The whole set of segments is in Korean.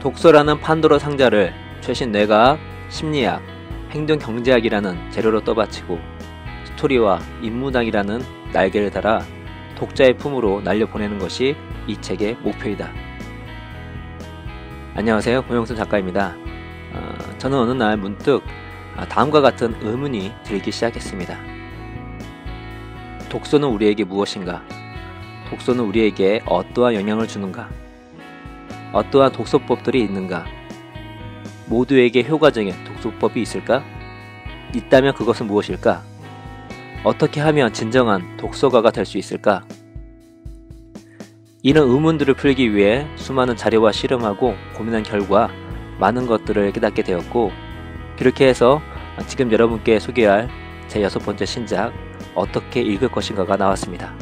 독서라는 판도라 상자를 최신 뇌과학, 심리학, 행동경제학이라는 재료로 떠받치고 스토리와 인문학이라는 날개를 달아 독자의 품으로 날려보내는 것이 이 책의 목표이다. 안녕하세요. 고영순 작가입니다. 어, 저는 어느 날 문득 아, 다음과 같은 의문이 들기 시작했습니다. 독서는 우리에게 무엇인가? 독서는 우리에게 어떠한 영향을 주는가? 어떠한 독서법들이 있는가? 모두에게 효과적인 독서법이 있을까? 있다면 그것은 무엇일까? 어떻게 하면 진정한 독서가가 될 수 있을까? 이런 의문들을 풀기 위해 수많은 자료와 실험하고 고민한 결과 많은 것들을 깨닫게 되었고, 그렇게 해서 지금 여러분께 소개할 제 여섯 번째 신작, 어떻게 읽을 것인가가 나왔습니다.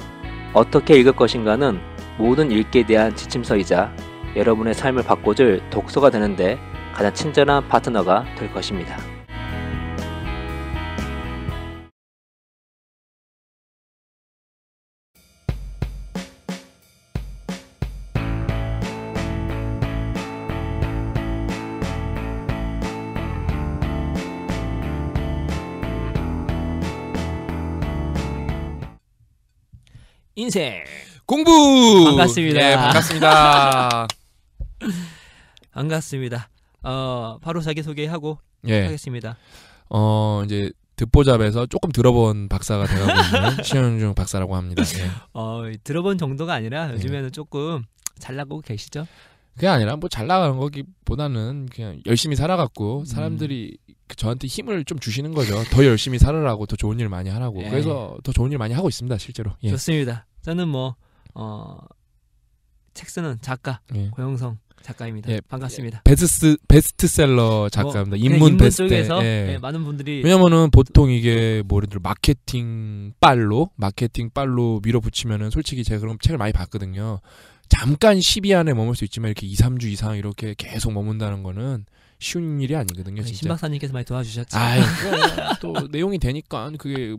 어떻게 읽을 것인가는 모든 읽기에 대한 지침서이자 여러분의 삶을 바꿔줄 독서가 되는데 가장 친절한 파트너가 될 것입니다. 인생 공부 반갑습니다. 네, 반갑습니다. 반갑습니다. 어, 바로 자기 소개하고 예. 하겠습니다. 어, 이제 듣보잡에서 조금 들어본 박사가 되고 있는 신현중 박사라고 합니다. 예. 어, 들어본 정도가 아니라 예. 요즘에는 예. 조금 잘 나가고 계시죠? 그게 아니라 뭐 잘 나가는 거기보다는 그냥 열심히 살아갔고 음. 사람들이 음. 저한테 힘을 좀 주시는 거죠. 더 열심히 살아라고 더 좋은 일 많이 하라고. 예. 그래서 더 좋은 일 많이 하고 있습니다, 실제로. 예. 좋습니다. 저는 뭐 어, 책 쓰는 작가 예. 고영성 작가입니다. 예, 반갑습니다. 베스트 베스트셀러 작가입니다. 어, 인문, 그 베스트. 에서 예. 예, 많은 분들이 왜냐면은 보통 이게 뭐래들 마케팅 빨로 마케팅 빨로 밀어붙이면은 솔직히 제가 그런 책을 많이 봤거든요. 잠깐 10위 안에 머물 수 있지만 이렇게 2, 3주 이상 이렇게 계속 머문다는 거는 쉬운 일이 아니거든요. 네, 진짜. 신박사님께서 많이 도와주셨죠. 또 내용이 되니까 그게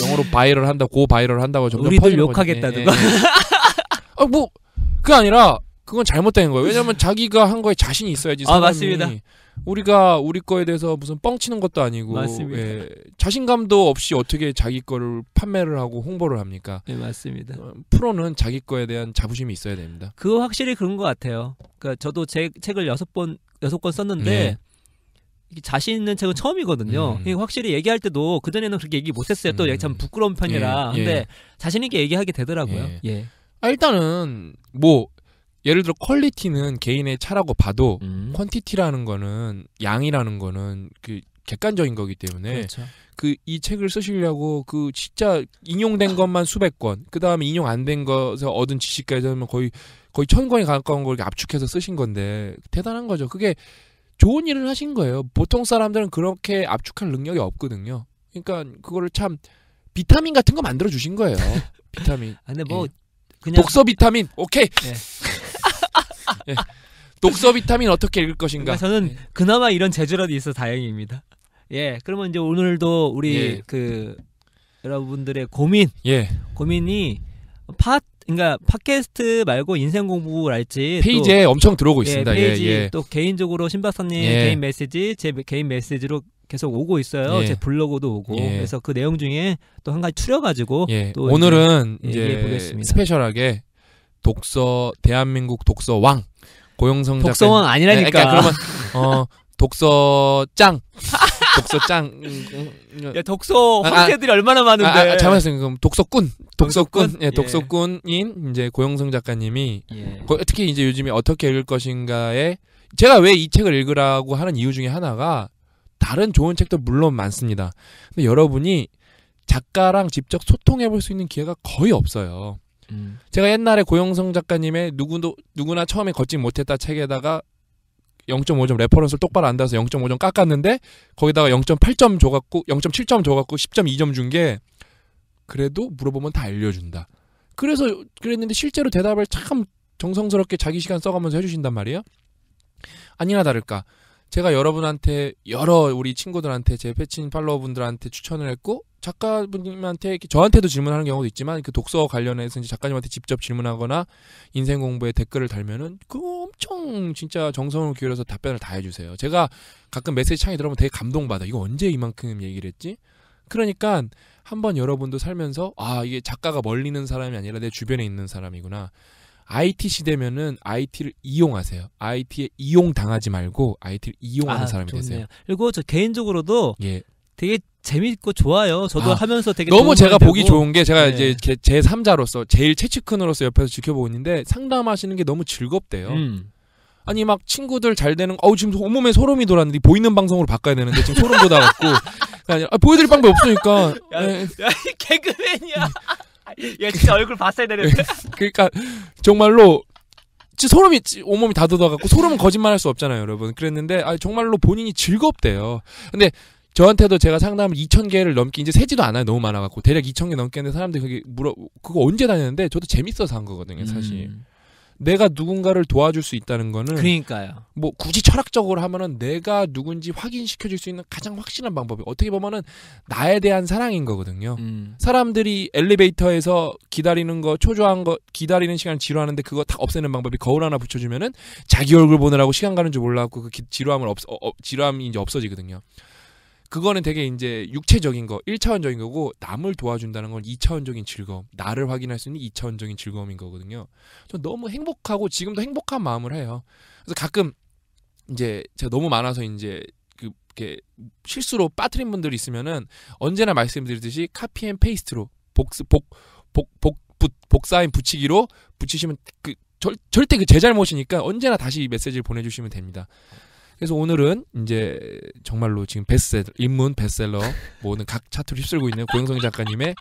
영어로 바이럴 한다, 고 바이럴 한다고 우리들 욕하겠다든가. 예, 예. 아뭐 그 아니라 그건 잘못된 거예요. 왜냐하면 자기가 한 거에 자신이 있어야지. 아, 사람이. 아 맞습니다. 우리가 우리 거에 대해서 무슨 뻥치는 것도 아니고 맞습니다. 예, 자신감도 없이 어떻게 자기 거를 판매를 하고 홍보를 합니까? 네 맞습니다. 어, 프로는 자기 거에 대한 자부심이 있어야 됩니다. 그거 확실히 그런 것 같아요. 그러니까 저도 제 책을 여섯 번 여섯 권 썼는데 네. 자신 있는 책은 음. 처음이거든요. 음. 확실히 얘기할 때도 그 전에는 그렇게 얘기 못했어요. 또 음. 참 부끄러운 편이라 예, 예. 근데 예. 자신 있게 얘기하게 되더라고요. 예. 예. 아, 일단은 뭐 예를 들어 퀄리티는 개인의 차라고 봐도 음. 퀀티티라는 거는 양이라는 거는 그 객관적인 거기 때문에 그이 그렇죠. 그 그렇 책을 쓰시려고 그 진짜 인용된 것만 수백 권, 그 다음에 인용 안 된 것에서 얻은 지식까지 하면 뭐 거의 거의 천 권에 가까운 걸이 압축해서 쓰신 건데 대단한 거죠. 그게 좋은 일을 하신 거예요. 보통 사람들은 그렇게 압축할 능력이 없거든요. 그러니까 그거를 참 비타민 같은 거 만들어 주신 거예요. 비타민. 아, 근뭐 예. 그냥 독서 비타민 오케이. 네. 예. 독서 비타민 어떻게 읽을 것인가. 그러니까 저는 예. 그나마 이런 재주라도 있어 다행입니다. 예, 그러면 이제 오늘도 우리 예. 그 여러분들의 고민, 예. 고민이 팟 그러니까 팟캐스트 말고 인생 공부랄지 페이지에 또, 엄청 들어오고 예, 있습니다. 예, 페이지 예, 또 개인적으로 신 박사님 예. 개인 메시지 제 개인 메시지로 계속 오고 있어요. 제 블로그도 오고 그래서 그 내용 중에 또 한 가지 추려가지고 또 오늘은 이제, 이제 스페셜하게 독서 대한민국 독서 왕 고영성 작가 독서왕 아니라니까. 네, 그러니까 그러면 어 독서 짱. 독서 짱. 야 독서 아, 아, 황제들이 얼마나 아, 많은데. 아, 아, 잘못했어요. 그럼 독서꾼. 독서꾼. 예, 예, 독서꾼인 이제 고영성 작가님이 예. 고, 특히 이제 요즘에 어떻게 읽을 것인가에 제가 왜 이 책을 읽으라고 하는 이유 중에 하나가 다른 좋은 책도 물론 많습니다. 근데 여러분이 작가랑 직접 소통해 볼 수 있는 기회가 거의 없어요. 음. 제가 옛날에 고영성 작가님의 누구도 누구나 처음에 걷지 못했다 책에다가 0.5점 레퍼런스를 똑바로 안 닿아서 0.5점 깎았는데 거기다가 0.8점 줘갖고 0.7점 줘갖고 10.2점 준 게 그래도 물어보면 다 알려준다. 그래서 그랬는데 실제로 대답을 참 정성스럽게 자기 시간 써가면서 해주신단 말이에요. 아니나 다를까 제가 여러분한테 여러 우리 친구들한테 제 패친 팔로워분들한테 추천을 했고 작가분님한테 저한테도 질문하는 경우도 있지만 그 독서 관련해서 이제 작가님한테 직접 질문하거나 인생 공부에 댓글을 달면은 그 엄청 진짜 정성을 기울여서 답변을 다 해주세요. 제가 가끔 메시지 창에 들어오면 되게 감동받아. 이거 언제 이만큼 얘기를 했지? 그러니까 한번 여러분도 살면서 아 이게 작가가 멀리 는 사람이 아니라 내 주변에 있는 사람이구나. IT 시대면은 IT를 이용하세요. IT에 이용당하지 말고 IT를 이용하는 아, 사람이 좋네요. 되세요. 그리고 저 개인적으로도 예. 되게 재밌고 좋아요. 저도 아, 하면서 되게 너무 제가 보기 되고. 좋은 게 제가 네. 이제 제, 제 3자로서 제일 최측근으로서 옆에서 지켜보고 있는데 상담하시는 게 너무 즐겁대요. 음. 아니 막 친구들 잘 되는 어우 지금 온몸에 소름이 돌았는데 보이는 방송으로 바꿔야 되는데 지금 소름 돋아갖고 그러니까 아, 보여드릴 방법 이 없으니까 야, 네. 야 개그맨이야 음. 야 진짜 얼굴 봤어야 되는데 예. 그러니까 정말로 소름이 온몸이 다 돋아갖고 소름은 거짓말할 수 없잖아요 여러분 그랬는데 아 정말로 본인이 즐겁대요 근데 저한테도 제가 상담을 2,000개를 넘기 이제 세지도 않아요. 너무 많아갖고. 대략 2,000개 넘게 했는데 사람들이 그게 물어, 그거 언제 다녔는데 저도 재밌어서 한 거거든요, 사실. 음. 내가 누군가를 도와줄 수 있다는 거는 그러니까요. 뭐 굳이 철학적으로 하면은 내가 누군지 확인시켜 줄 수 있는 가장 확실한 방법이 어떻게 보면은 나에 대한 사랑인 거거든요. 음. 사람들이 엘리베이터에서 기다리는 거 초조한 거 기다리는 시간 지루하는데 그거 다 없애는 방법이 거울 하나 붙여 주면은 자기 얼굴 보느라고 시간 가는 줄 몰라 갖고 그 기, 지루함을 없 어, 어 지루함이 이제 없어지거든요. 그거는 되게 이제 육체적인 거, 일차원적인 거고 남을 도와준다는 건 이차원적인 즐거움, 나를 확인할 수 있는 이차원적인 즐거움인 거거든요. 저 너무 행복하고 지금도 행복한 마음을 해요. 그래서 가끔 이제 제가 너무 많아서 이제 그 이렇게 실수로 빠뜨린 분들이 있으면은 언제나 말씀드리듯이 카피 앤 페이스트로 복스 복복복 복사인 붙이기로 붙이시면 그 절, 절대 그 제 잘못이니까 언제나 다시 메시지를 보내주시면 됩니다. 그래서 오늘은 이제 정말로 지금 베스트 인문 베스트셀러 모든각 차트를 휩쓸고 있는 고영성 작가님의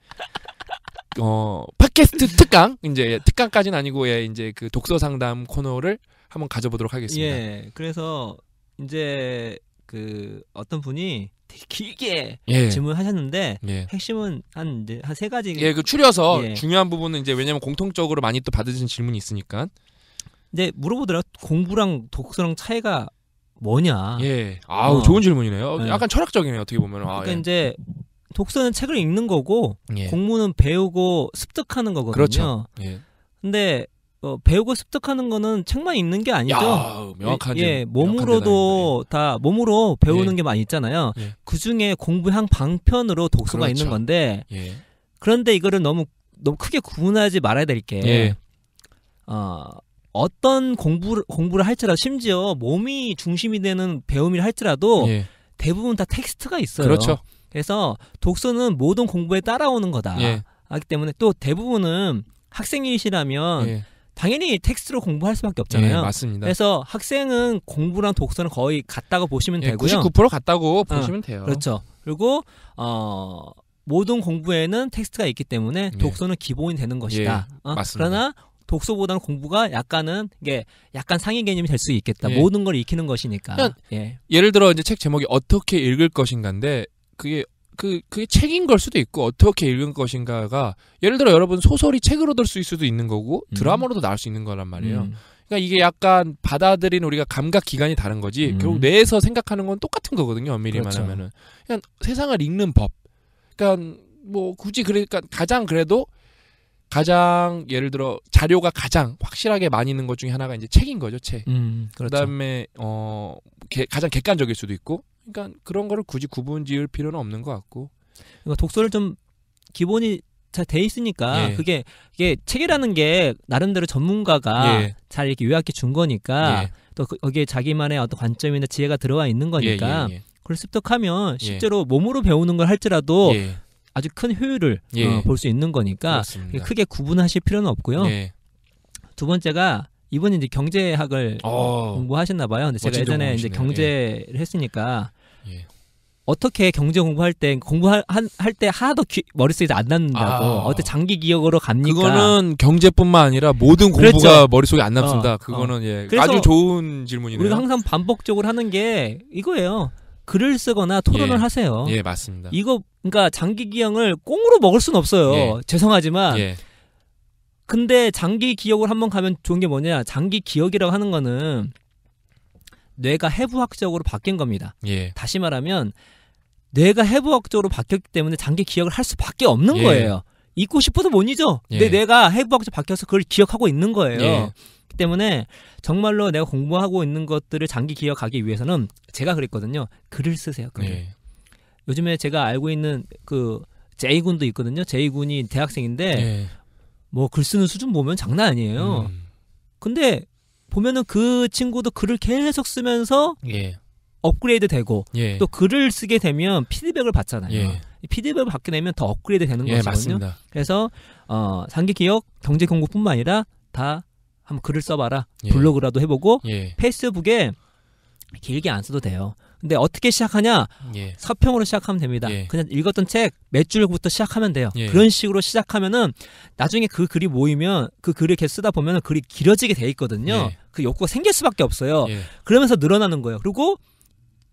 어 팟캐스트 특강 이제 특강까지는 아니고 예 이제 그 독서 상담 코너를 한번 가져보도록 하겠습니다. 예. 그래서 이제 그 어떤 분이 되게 길게 예. 질문하셨는데 예. 핵심은 한한세 이제 가지 예그 추려서 예. 중요한 부분은 이제 왜냐면 공통적으로 많이 또 받으신 질문이 있으니까 근데 물어보더라 공부랑 독서랑 차이가 뭐냐? 예. 아, 우 어. 좋은 질문이네요. 네. 약간 철학적이네요. 어떻게 보면. 아, 그러니까 예. 이제 독서는 책을 읽는 거고 예. 공부는 배우고 습득하는 거거든요. 그렇죠. 예. 근데 어, 배우고 습득하는 거는 책만 읽는 게 아니죠. 명확하죠. 예, 예 몸으로도 예. 다 몸으로 배우는 예. 게 많이 있잖아요. 그 중에 공부향 방편으로 독서가 그렇죠. 있는 건데 그런데 이거를 너무 너무 크게 구분하지 말아야 될 게. 어, 어떤 공부를 공부를 할지라도 심지어 몸이 중심이 되는 배움이라 할지라도 예. 대부분 다 텍스트가 있어요. 그렇죠. 그래서 독서는 모든 공부에 따라오는 거다. 예. 하기 때문에 또 대부분은 학생이시라면 예. 당연히 텍스트로 공부할 수밖에 없잖아요. 예, 맞습니다. 그래서 학생은 공부랑 독서는 거의 같다고 보시면 예, 되고요. 99% 같다고 어, 보시면 돼요. 그렇죠. 그리고 어 모든 공부에는 텍스트가 있기 때문에 예. 독서는 기본이 되는 것이다. 예, 어? 맞습니다. 그러나 독서보다는 공부가 약간은 이게 약간 상위 개념이 될 수 있겠다. 예. 모든 걸 익히는 것이니까. 예. 예를 들어 이제 책 제목이 어떻게 읽을 것인가인데 그게 그 그게 책인 걸 수도 있고 어떻게 읽은 것인가가 예를 들어 여러분 소설이 책으로 들수 있을 수도 있는 거고 음. 드라마로도 나올 수 있는 거란 말이에요. 음. 그러니까 이게 약간 받아들인 우리가 감각 기관이 다른 거지 음. 결국 내에서 생각하는 건 똑같은 거거든요. 엄밀히 그렇죠. 말하면은 그냥 세상을 읽는 법. 그러니까 뭐 굳이 그러니까 가장 그래도 가장 예를 들어 자료가 가장 확실하게 많이 있는 것 중에 하나가 이제 책인 거죠 책. 음, 그렇죠. 그다음에 어 개, 가장 객관적일 수도 있고. 그러니까 그런 거를 굳이 구분지을 필요는 없는 것 같고. 그러니까 독서를 좀 기본이 잘 돼 있으니까 예. 그게 이게 책이라는 게 나름대로 전문가가 예. 잘 이렇게 요약해 준 거니까 예. 또 그, 거기에 자기만의 어떤 관점이나 지혜가 들어와 있는 거니까 예, 예, 예. 그걸 습득하면 실제로 몸으로 배우는 걸 할지라도 아주 큰 효율을 예. 어, 볼수 있는 거니까 그렇습니다. 크게 구분하실 필요는 없고요. 예. 두 번째가 이번에 이제 경제학을 어, 공부하셨나 봐요. 근데 제가 예전에 이제 경제를 했으니까 예. 예. 어떻게 경제 공부할 때 공부할 때 하나도 귀- 머릿속에서 안 남는다고 아. 어떻게 장기 기억으로 갑니까? 그거는 경제뿐만 아니라 모든 공부가 그렇죠. 머릿속에 안 남습니다. 어, 어. 그거는 예. 아주 좋은 질문이네요. 우리가 항상 반복적으로 하는 게 이거예요. 글을 쓰거나 토론을 예. 하세요. 예, 맞습니다. 이거 그러니까 장기 기형을 꽁으로 먹을 순 없어요. 예. 죄송하지만 예. 근데 장기 기억을 한번 가면 좋은 게 뭐냐? 장기 기억이라고 하는 거는 뇌가 해부학적으로 바뀐 겁니다. 예. 다시 말하면 뇌가 해부학적으로 바뀌었기 때문에 장기 기억을 할 수밖에 없는 예. 거예요. 잊고 싶어도 못 잊어. 내 예. 뇌가 해부학적으로 바뀌어서 그걸 기억하고 있는 거예요. 예. 때문에 정말로 내가 공부하고 있는 것들을 장기 기억하기 위해서는 제가 그랬거든요. 글을 쓰세요. 글을. 예. 요즘에 제가 알고 있는 그 제이 군도 있거든요. 제이 군이 대학생인데 네. 예. 뭐글 쓰는 수준 보면 장난 아니에요. 음. 근데 보면은 그 친구도 글을 계속 쓰면서 예. 업그레이드 되고 예. 또 글을 쓰게 되면 피드백을 받잖아요. 예. 피드백을 받게 되면 더 업그레이드 되는 예, 거거든요. 맞습니다. 그래서 어 상기 기억 경제 공부뿐만 아니라 다 한번 글을 써봐라 예. 블로그라도 해보고 페이스북에 길게 안 써도 돼요. 근데 어떻게 시작하냐? 예. 서평으로 시작하면 됩니다. 예. 그냥 읽었던 책 몇 줄부터 시작하면 돼요. 예. 그런 식으로 시작하면은 나중에 그 글이 모이면 그 글을 이렇게 쓰다 보면 은 글이 길어지게 돼 있거든요. 예. 그 욕구가 생길 수밖에 없어요. 예. 그러면서 늘어나는 거예요. 그리고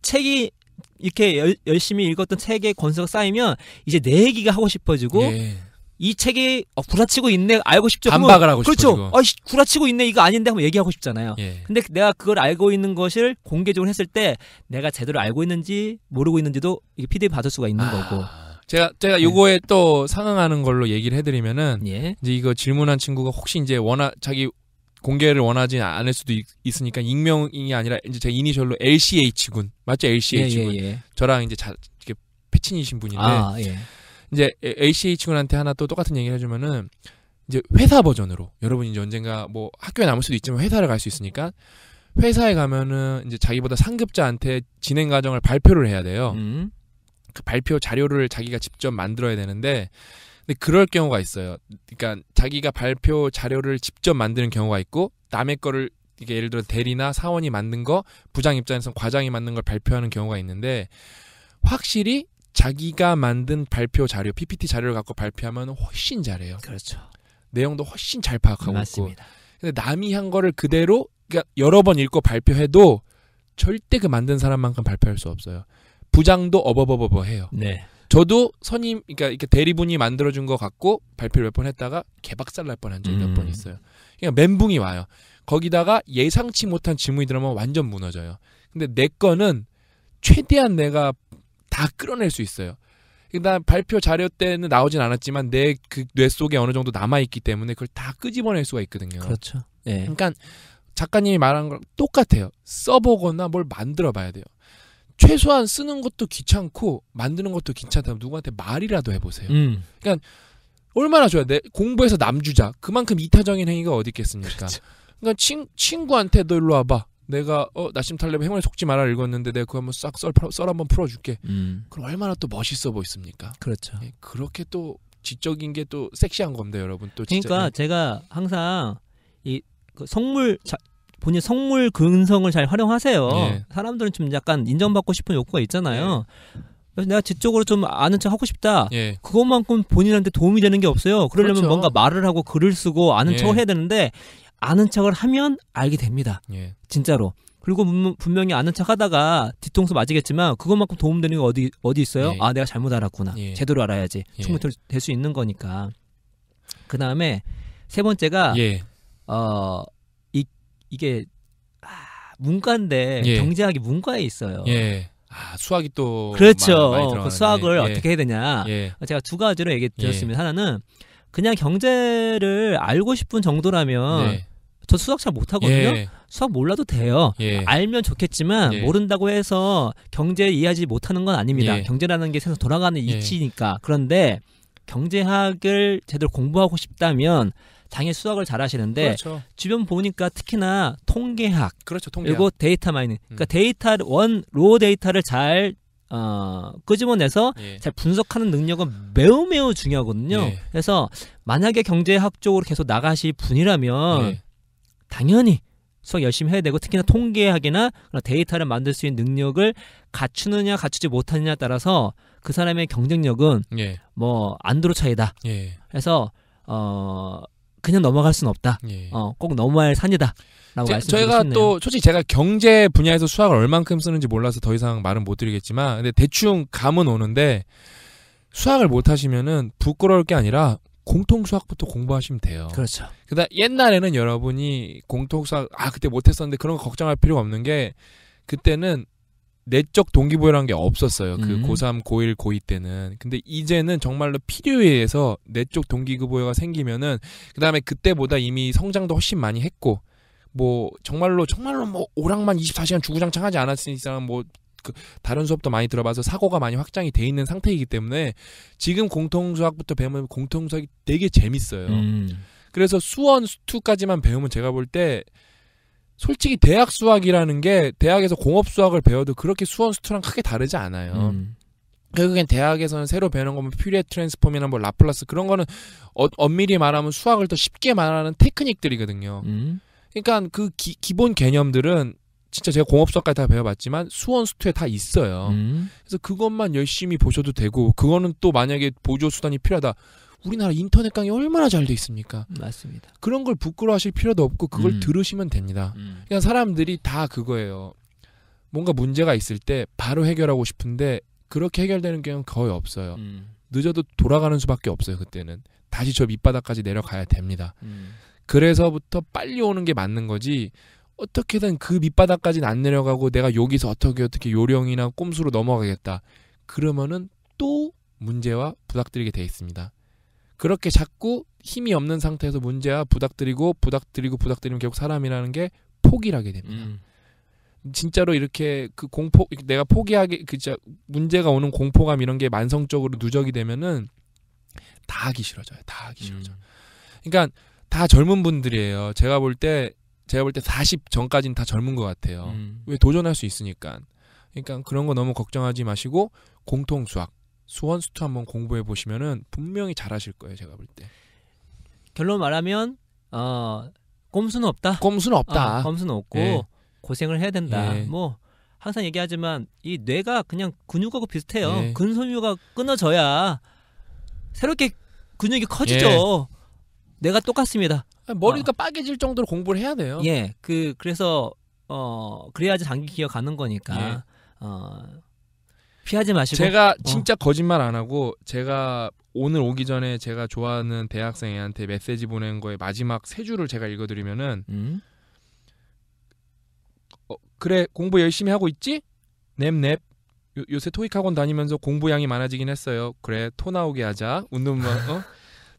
책이 이렇게 열, 열심히 읽었던 책의 권수가 쌓이면 이제 내 얘기가 하고 싶어지고 예. 이 책이 어, 구라치고 있네 알고 싶죠. 반박을 하고 싶죠. 그렇죠. 어, 씨, 구라치고 있네 이거 아닌데 한번 얘기하고 싶잖아요. 예. 근데 내가 그걸 알고 있는 것을 공개적으로 했을 때 내가 제대로 알고 있는지 모르고 있는지도 이게 피드백 받을 수가 있는 아... 거고. 제가 제가 네. 요거에 또 상응하는 걸로 얘기를 해드리면은 예. 이제 이거 질문한 친구가 혹시 이제 원하 자기 공개를 원하지 않을 수도 있, 으니까 익명이 아니라 이제 제 이니셜로 LCH 군 맞죠 LCH 예, 예, 군 예, 예, 저랑 이제 자, 이렇게 패친이신 분인데. 아, 예. 이제 ACH 군한테 하나 또 똑같은 얘기를 해주면은 이제 회사 버전으로 여러분이 제 언젠가 뭐 학교에 남을 수도 있지만 회사를 갈 수 있으니까 회사에 가면은 이제 자기보다 상급자한테 진행 과정을 발표를 해야 돼요. 음. 그 발표 자료를 자기가 직접 만들어야 되는데 근데 그럴 경우가 있어요. 그러니까 자기가 발표 자료를 직접 만드는 경우가 있고 남의 거를 이게 예를 들어 대리나 사원이 만든 거 부장 입장에서 과장이 만든 걸 발표하는 경우가 있는데 확실히 자기가 만든 발표 자료, PPT 자료를 갖고 발표하면 훨씬 잘해요. 그렇죠. 내용도 훨씬 잘 파악하고 맞습니다. 있고. 근데 남이 한 거를 그대로 그러니까 여러 번 읽고 발표해도 절대 그 만든 사람만큼 발표할 수 없어요. 부장도 어버버버버 해요. 네. 저도 선임 그러니까 이렇게 대리분이 만들어 준것 같고 발표를 몇번 했다가 개박살 날 뻔한 적이 음. 몇번 있어요. 그냥 그러니까 멘붕이 와요. 거기다가 예상치 못한 질문이 들어오면 완전 무너져요. 근데 내 거는 최대한 내가 다 끌어낼 수 있어요. 일단 그러니까 발표 자료 때는 나오진 않았지만 내 그 뇌 속에 어느 정도 남아 있기 때문에 그걸 다 끄집어낼 수가 있거든요. 그렇죠. 예. 네. 그러니까 작가님이 말한 거랑 똑같아요. 써보거나 뭘 만들어 봐야 돼요. 최소한 쓰는 것도 귀찮고 만드는 것도 귀찮다면 누구한테 말이라도 해보세요. 음. 그러니까 얼마나 좋아 내 공부해서 남 주자 그만큼 이타적인 행위가 어디 있겠습니까? 그렇죠. 그러니까 친, 친구한테 너 일로 와봐 내가 어 나심 탈렙 행운에 속지 마라 읽었는데 내가 그거 한번 싹썰썰 한번 풀어줄게. 음. 그럼 얼마나 또 멋있어 보이십니까? 그렇죠. 예, 그렇게 또 지적인 게 또 섹시한 건데 여러분 또 진짜, 그러니까 예. 제가 항상 이 그 성물 자, 본인 성물 근성을 잘 활용하세요. 예. 사람들은 좀 약간 인정받고 싶은 욕구가 있잖아요. 예. 그래서 내가 지적으로 좀 아는 척 하고 싶다. 예. 그것만큼 본인한테 도움이 되는 게 없어요. 그러려면 그렇죠. 뭔가 말을 하고 글을 쓰고 아는 예. 척을 해야 되는데 아는 척을 하면 알게 됩니다. 예. 진짜로. 그리고 분명히 아는 척 하다가 뒤통수 맞이겠지만 그것만큼 도움되는 게 어디 어디 있어요? 예. 아 내가 잘못 알았구나. 예. 제대로 알아야지 예. 충분히 될 수 있는 거니까. 그 다음에 세 번째가 예. 어 이, 이게 아, 문과인데 예. 경제학이 문과에 있어요. 아, 수학이 또 그렇죠. 많이, 많이 그 수학을 어떻게 해야 되냐? 제가 두 가지로 얘기 드렸습니다. 하나는 그냥 경제를 알고 싶은 정도라면 네. 저 수학 잘 못하거든요. 예. 수학 몰라도 돼요. 예. 알면 좋겠지만 예. 모른다고 해서 경제 이해하지 못하는 건 아닙니다. 예. 경제라는 게 세상 돌아가는 예. 이치니까. 그런데 경제학을 제대로 공부하고 싶다면 당연히 수학을 잘하시는데 그렇죠. 주변 보니까 특히나 통계학, 그렇죠, 통계학. 그리고 데이터 마이닝 음. 그러니까 데이터 원로 데이터를 잘 어, 끄집어내서 예. 잘 분석하는 능력은 매우 매우 중요하거든요. 예. 그래서 만약에 경제학 쪽으로 계속 나가실 분이라면 예. 당연히 수학 열심히 해야 되고 특히나 통계학이나 데이터를 만들 수 있는 능력을 갖추느냐 갖추지 못하느냐에 따라서 그 사람의 경쟁력은 예. 뭐 안도로 차이다. 예. 해서 어 그냥 넘어갈 수는 없다. 예. 어꼭 넘어갈 산이다. 라고 제, 저희가 싶네요. 또 솔직히 제가 경제 분야에서 수학을 얼만큼 쓰는지 몰라서 더 이상 말은 못 드리겠지만 근데 대충 감은 오는데 수학을 못 하시면은 부끄러울 게 아니라 공통 수학부터 공부하시면 돼요. 그렇죠. 그다 옛날에는 여러분이 공통 수학 아 그때 못했었는데 그런 거 걱정할 필요가 없는 게 그때는 내적 동기부여라는 게 없었어요. 그 음. 고3, 고1, 고2 때는. 근데 이제는 정말로 필요에 의해서 내적 동기부여가 생기면은 그다음에 그때보다 이미 성장도 훨씬 많이 했고 뭐 정말로 정말로 뭐 오락만 24시간 주구장창 하지 않았으니까 뭐그 다른 수업도 많이 들어봐서 사고가 많이 확장이 돼 있는 상태이기 때문에 지금 공통수학부터 배우면 공통수학이 되게 재밌어요. 음. 그래서 수원 수투까지만 배우면 제가 볼 때 솔직히 대학 수학이라는 게 대학에서 공업 수학을 배워도 그렇게 수원 수투랑 크게 다르지 않아요. 음. 결국엔 대학에서는 새로 배우는 거면 퓨리에 트랜스폼이나 뭐 라플라스 그런 거는 어, 엄밀히 말하면 수학을 더 쉽게 말하는 테크닉들이거든요. 음. 그러니까 그 기, 기본 개념들은 진짜 제가 공업수학까지 다 배워봤지만 수원 수투에 다 있어요. 음. 그래서 그것만 열심히 보셔도 되고 그거는 또 만약에 보조 수단이 필요하다. 우리나라 인터넷 강의 얼마나 잘 돼 있습니까? 맞습니다. 그런 걸 부끄러워하실 필요도 없고 그걸 음. 들으시면 됩니다. 음. 그냥 사람들이 다 그거예요. 뭔가 문제가 있을 때 바로 해결하고 싶은데 그렇게 해결되는 경우는 거의 없어요. 음. 늦어도 돌아가는 수밖에 없어요. 그때는 다시 저 밑바닥까지 내려가야 됩니다. 음. 그래서부터 빨리 오는 게 맞는 거지. 어떻게든 그 밑바닥까지는 안 내려가고 내가 여기서 어떻게 어떻게 요령이나 꼼수로 넘어가겠다. 그러면은 또 문제와 부닥뜨리게 돼 있습니다. 그렇게 자꾸 힘이 없는 상태에서 문제와 부닥뜨리고 부닥뜨리고 부닥뜨리면 결국 사람이라는 게포기 하게 됩니다. 음. 진짜로 이렇게 그 공포 내가 포기하게 그 진짜 문제가 오는 공포감 이런 게 만성적으로 누적이 되면은 다 하기 싫어져요. 다 하기 음. 싫어져. 요 음. 그러니까 다 젊은 분들이에요. 제가 볼때 제가 볼때 40 전까지는 다 젊은 것 같아요. 음. 왜 도전할 수 있으니까. 그러니까 그런 거 너무 걱정하지 마시고 공통 수학, 수원 수투 한번 공부해 보시면은 분명히 잘하실 거예요. 제가 볼 때. 결론 말하면 어 꼼수는 없다. 꼼수는 없다. 어, 꼼수는 없고 예. 고생을 해야 된다. 예. 뭐 항상 얘기하지만 이 뇌가 그냥 근육하고 비슷해요. 예. 근섬유가 끊어져야 새롭게 근육이 커지죠. 예. 뇌가 똑같습니다. 아, 머리가 어. 빠개질 정도로 공부를 해야 돼요. 예, 그 그래서 어 그래야지 장기 기억 가는 거니까 예. 어 피하지 마시고 제가 어. 진짜 어. 거짓말 안 하고 제가 오늘 오기 전에 제가 좋아하는 대학생애한테 메시지 보낸 거에 마지막 세 줄을 제가 읽어드리면은 음? 어, 그래 공부 열심히 하고 있지? 냅냅 요, 요새 토익 학원 다니면서 공부량이 많아지긴 했어요. 그래 토 나오게 하자. 웃는 말. 어?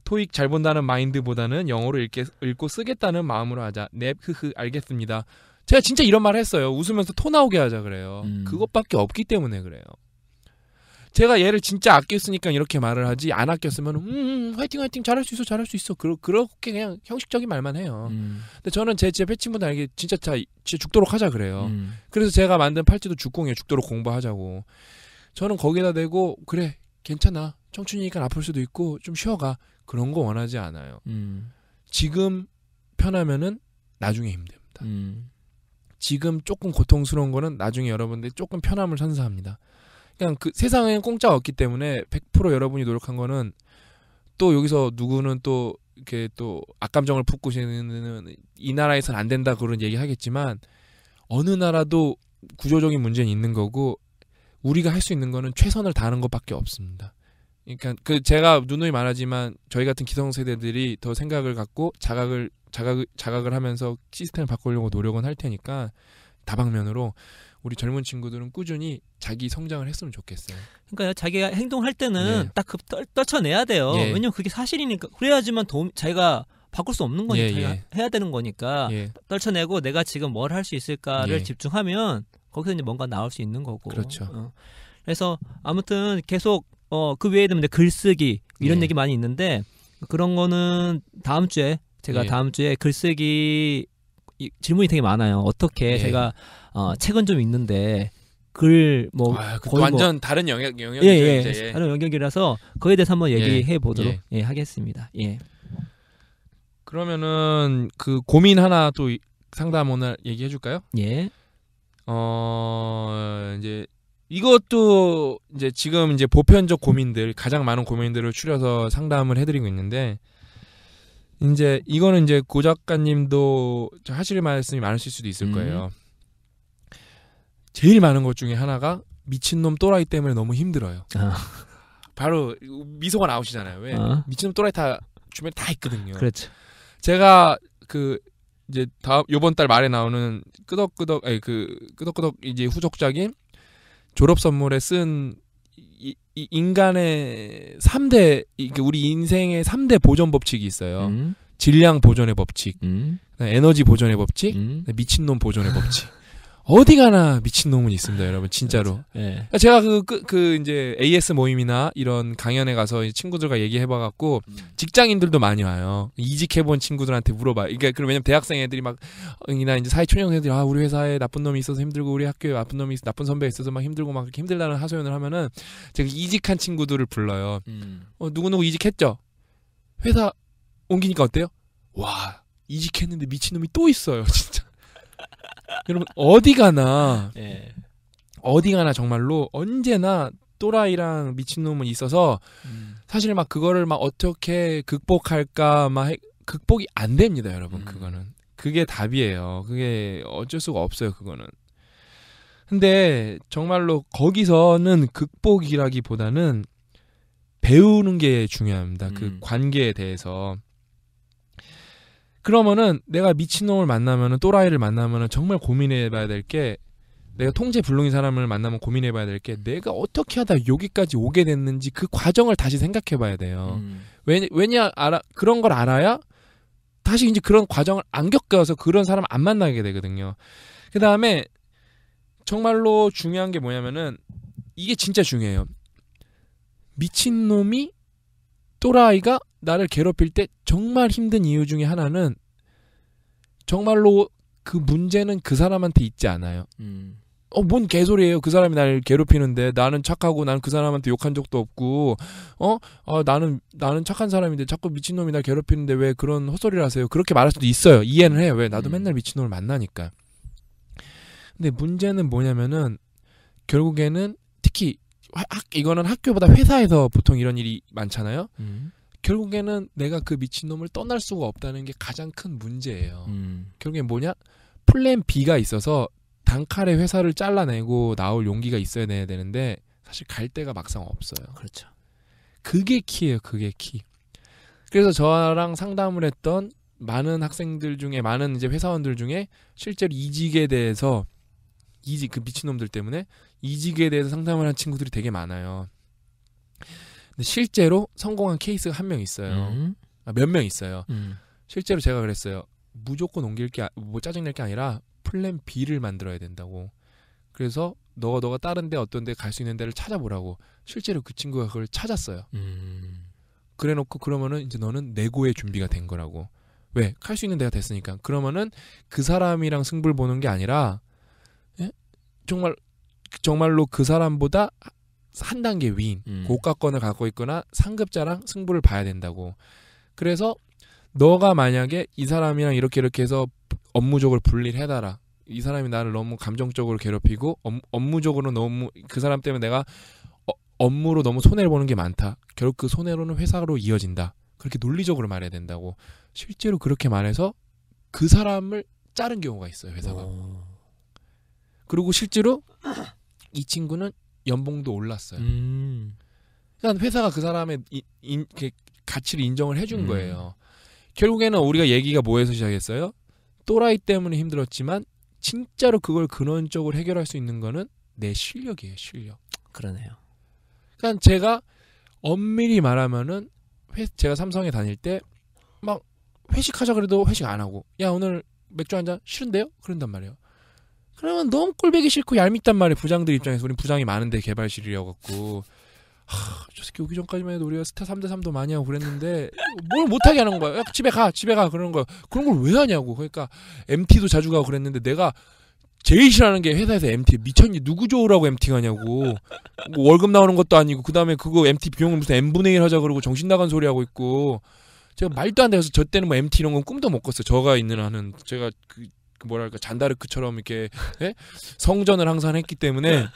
토익 잘 본다는 마인드보다는 영어로 읽게, 읽고 쓰겠다는 마음으로 하자. 넵, 네, 흐흐, 알겠습니다. 제가 진짜 이런 말 했어요. 웃으면서 토 나오게 하자 그래요. 음. 그것밖에 없기 때문에 그래요. 제가 얘를 진짜 아꼈으니까 이렇게 말을 하지 안 아꼈으면 음, 음, 음 화이팅 화이팅 잘할 수 있어 잘할 수 있어 그러, 그렇게 그냥 형식적인 말만 해요 음. 근데 저는 제 진짜 친분들에게 진짜 자 진짜 죽도록 하자 그래요 음. 그래서 제가 만든 팔찌도 죽공이에요 죽도록 공부하자고 저는 거기다 대고 그래 괜찮아 청춘이니까 아플 수도 있고 좀 쉬어가 그런 거 원하지 않아요. 음. 지금 편하면은 나중에 힘듭니다. 음. 지금 조금 고통스러운 거는 나중에 여러분들이 조금 편함을 선사합니다. 그냥 그세상에 공짜가 없기 때문에 100% 여러분이 노력한 거는 또 여기서 누구는 또 이렇게 또 악감정을 품고 있는 이 나라에선 안 된다 그런 얘기 하겠지만 어느 나라도 구조적인 문제는 있는 거고 우리가 할 수 있는 거는 최선을 다하는 것밖에 없습니다. 그러니까 그 제가 누누이 말하지만 저희 같은 기성세대들이 더 생각을 갖고 자각을 자각 자각을 하면서 시스템을 바꾸려고 노력은 할 테니까 다방면으로 우리 젊은 친구들은 꾸준히 자기 성장을 했으면 좋겠어요. 그러니까 요 자기가 행동할 때는 예. 딱그 떨쳐내야 돼요. 예. 왜냐면 그게 사실이니까 그래야지만 도움 자기가 바꿀 수 없는 거니까 예, 예. 해야 되는 거니까 예. 떨쳐내고 내가 지금 뭘 할 수 있을까를 예. 집중하면 거기서 이제 뭔가 나올 수 있는 거고. 그렇죠. 어. 그래서 아무튼 계속 어, 그 외에도 근데 글쓰기 이런 네. 얘기 많이 있는데 그런 거는 다음 주에 제가 네. 다음 주에 글쓰기 질문이 되게 많아요. 어떻게 네. 제가 어, 책은 좀 있는데 글뭐 아, 뭐 완전 다른 영역 영역이 예, 예, 예, 이제. 예. 다른 영역이라서 그에 대해서 한번 얘기해 보도록 예. 하겠습니다. 예. 그러면은 그 고민 하나 또 상담 오늘 얘기해 줄까요? 예. 어 이제 이것도 이제 지금 이제 보편적 고민들 가장 많은 고민들을 추려서 상담을 해드리고 있는데 이제 이거는 이제 고 작가님도 하실 말씀이 많으실 수도 있을 음. 거예요. 음. 제일 많은 것 중에 하나가 미친놈 또라이 때문에 너무 힘들어요. 아. 바로 미소가 나오시잖아요. 왜 아. 미친놈 또라이 다 주변에 다 있거든요. 그렇죠. 제가 그 이제 다음 요번 달 말에 나오는 끄덕끄덕 아그 끄덕끄덕 이제 후속작인 졸업 선물에 쓴 이, 이 인간의 3대 그 우리 인생의 3대 보존 법칙이 있어요. 음. 질량 보존의 법칙, 음. 에너지 보존의 법칙, 음. 미친놈 보존의 법칙. 어디 가나 미친놈은 있습니다, 여러분. 진짜로. 네. 제가 그, 그, 그, 이제 AS 모임이나 이런 강연에 가서 친구들과 얘기해봐갖고 음. 직장인들도 많이 와요. 이직해본 친구들한테 물어봐요. 그러니까, 그럼 왜냐면 대학생 애들이 막, 이나 이제 사회초년 애들이, 아, 우리 회사에 나쁜 놈이 있어서 힘들고, 우리 학교에 나쁜 놈이, 나쁜 선배가 있어서 막 힘들고, 막 그렇게 힘들다는 하소연을 하면은 제가 이직한 친구들을 불러요. 음. 어, 누구누구 이직했죠? 회사 옮기니까 어때요? 와, 이직했는데 미친놈이 또 있어요, 진짜. 그러면 어디 가나 예. 어디 가나 정말로 언제나 또라이랑 미친놈은 있어서 음. 사실 막 그거를 막 어떻게 극복할까 막 해, 극복이 안 됩니다, 여러분. 음. 그거는 그게 답이에요. 그게 어쩔 수가 없어요, 그거는. 근데 정말로 거기서는 극복이라기보다는 배우는 게 중요합니다. 그 음. 그 관계에 대해서 그러면은 내가 미친놈을 만나면은 또라이를 만나면은 정말 고민해봐야 될 게 내가 통제 불능인 사람을 만나면 고민해봐야 될 게 내가 어떻게 하다 여기까지 오게 됐는지 그 과정을 다시 생각해봐야 돼요. 음. 왜냐, 왜냐 알아 그런 걸 알아야 다시 이제 그런 과정을 안 겪어서 그런 사람 안 만나게 되거든요. 그 다음에 정말로 중요한 게 뭐냐면은 이게 진짜 중요해요. 미친놈이 또라이가 나를 괴롭힐 때 정말 힘든 이유 중에 하나는 정말로 그 문제는 그 사람한테 있지 않아요. 음. 어, 뭔 개소리예요. 그 사람이 나를 괴롭히는데 나는 착하고 나는 그 사람한테 욕한 적도 없고 어? 어 나는 나는 착한 사람인데 자꾸 미친놈이 날 괴롭히는데 왜 그런 헛소리를 하세요? 그렇게 말할 수도 있어요. 이해는 해. 요왜 나도 음. 맨날 미친놈을 만나니까. 근데 문제는 뭐냐면은 결국에는 특히 학, 이거는 학교보다 회사에서 보통 이런 일이 많잖아요. 음. 결국에는 내가 그 미친놈을 떠날 수가 없다는 게 가장 큰 문제예요. 음. 결국엔 뭐냐? 플랜 B가 있어서 단칼에 회사를 잘라내고 나올 용기가 있어야 되는데 사실 갈 데가 막상 없어요. 그렇죠. 그게 키예요. 그게 키. 그래서 저랑 상담을 했던 많은 학생들 중에 많은 이제 회사원들 중에 실제로 이직에 대해서 이직 그 미친놈들 때문에 이직에 대해서 상담을 한 친구들이 되게 많아요. 근데 실제로 성공한 케이스가 한 명 있어요. 음. 아, 몇명 있어요. 음. 실제로 제가 그랬어요. 무조건 옮길 게, 아, 뭐 짜증낼 게 아니라 플랜 B를 만들어야 된다고. 그래서 너가 너가 다른 데 어떤 데 갈 수 있는 데를 찾아보라고. 실제로 그 친구가 그걸 찾았어요. 음. 그래놓고 그러면은 이제 너는 내고의 준비가 된 거라고. 왜? 갈 수 있는 데가 됐으니까. 그러면은 그 사람이랑 승부를 보는 게 아니라 예? 정말 정말로 그 사람보다 한 단계 위인 음. 고가권을 갖고 있거나 상급자랑 승부를 봐야 된다고. 그래서 너가 만약에 이 사람이랑 이렇게 이렇게 해서 업무적으로 분리를 해달라. 이 사람이 나를 너무 감정적으로 괴롭히고 업, 업무적으로 너무 그 사람 때문에 내가 어, 업무로 너무 손해를 보는 게 많다. 결국 그 손해로는 회사로 이어진다. 그렇게 논리적으로 말해야 된다고. 실제로 그렇게 말해서 그 사람을 자른 경우가 있어요 회사가. 오. 어. 그리고 실제로 이 친구는 연봉도 올랐어요. 음. 그러니까 회사가 그 사람의 이, 인, 가치를 인정을 해준 음. 거예요. 결국에는 우리가 얘기가 뭐에서 시작했어요? 또라이 때문에 힘들었지만 진짜로 그걸 근원적으로 해결할 수 있는 거는 내 실력이에요, 실력. 그러네요. 그러니까 제가 엄밀히 말하면은 회, 제가 삼성에 다닐 때 막 회식하자 그래도 회식 안 하고 야 오늘 맥주 한 잔 싫은데요? 그런단 말이에요. 그러면 너무 꼴배기 싫고 얄밉단 말이에요. 부장들 입장에서 우린 부장이 많은데 개발실이라 갖고 하, 저 새끼 오기 전까지만 해도 우리가 스타 3대 3도 많이 하고 그랬는데 뭘 못하게 하는 거야. 야, 집에 가, 집에 가 그러는 거야. 그런 걸 왜 하냐고. 그러니까 MT도 자주 가고 그랬는데 내가 제일 싫어하는 게 회사에서 MT 미쳤니 누구 좋으라고 MT 가냐고 뭐 월급 나오는 것도 아니고 그 다음에 그거 MT 비용을 무슨 M 분의 1 하자 그러고 정신 나간 소리 하고 있고 제가 말도 안 돼서 저 때는 뭐 MT 이런 건 꿈도 못 꿨어요. 저가 있는 한은 제가 그그 뭐랄까 잔다르크처럼 이렇게 예? 성전을 항상 했기 때문에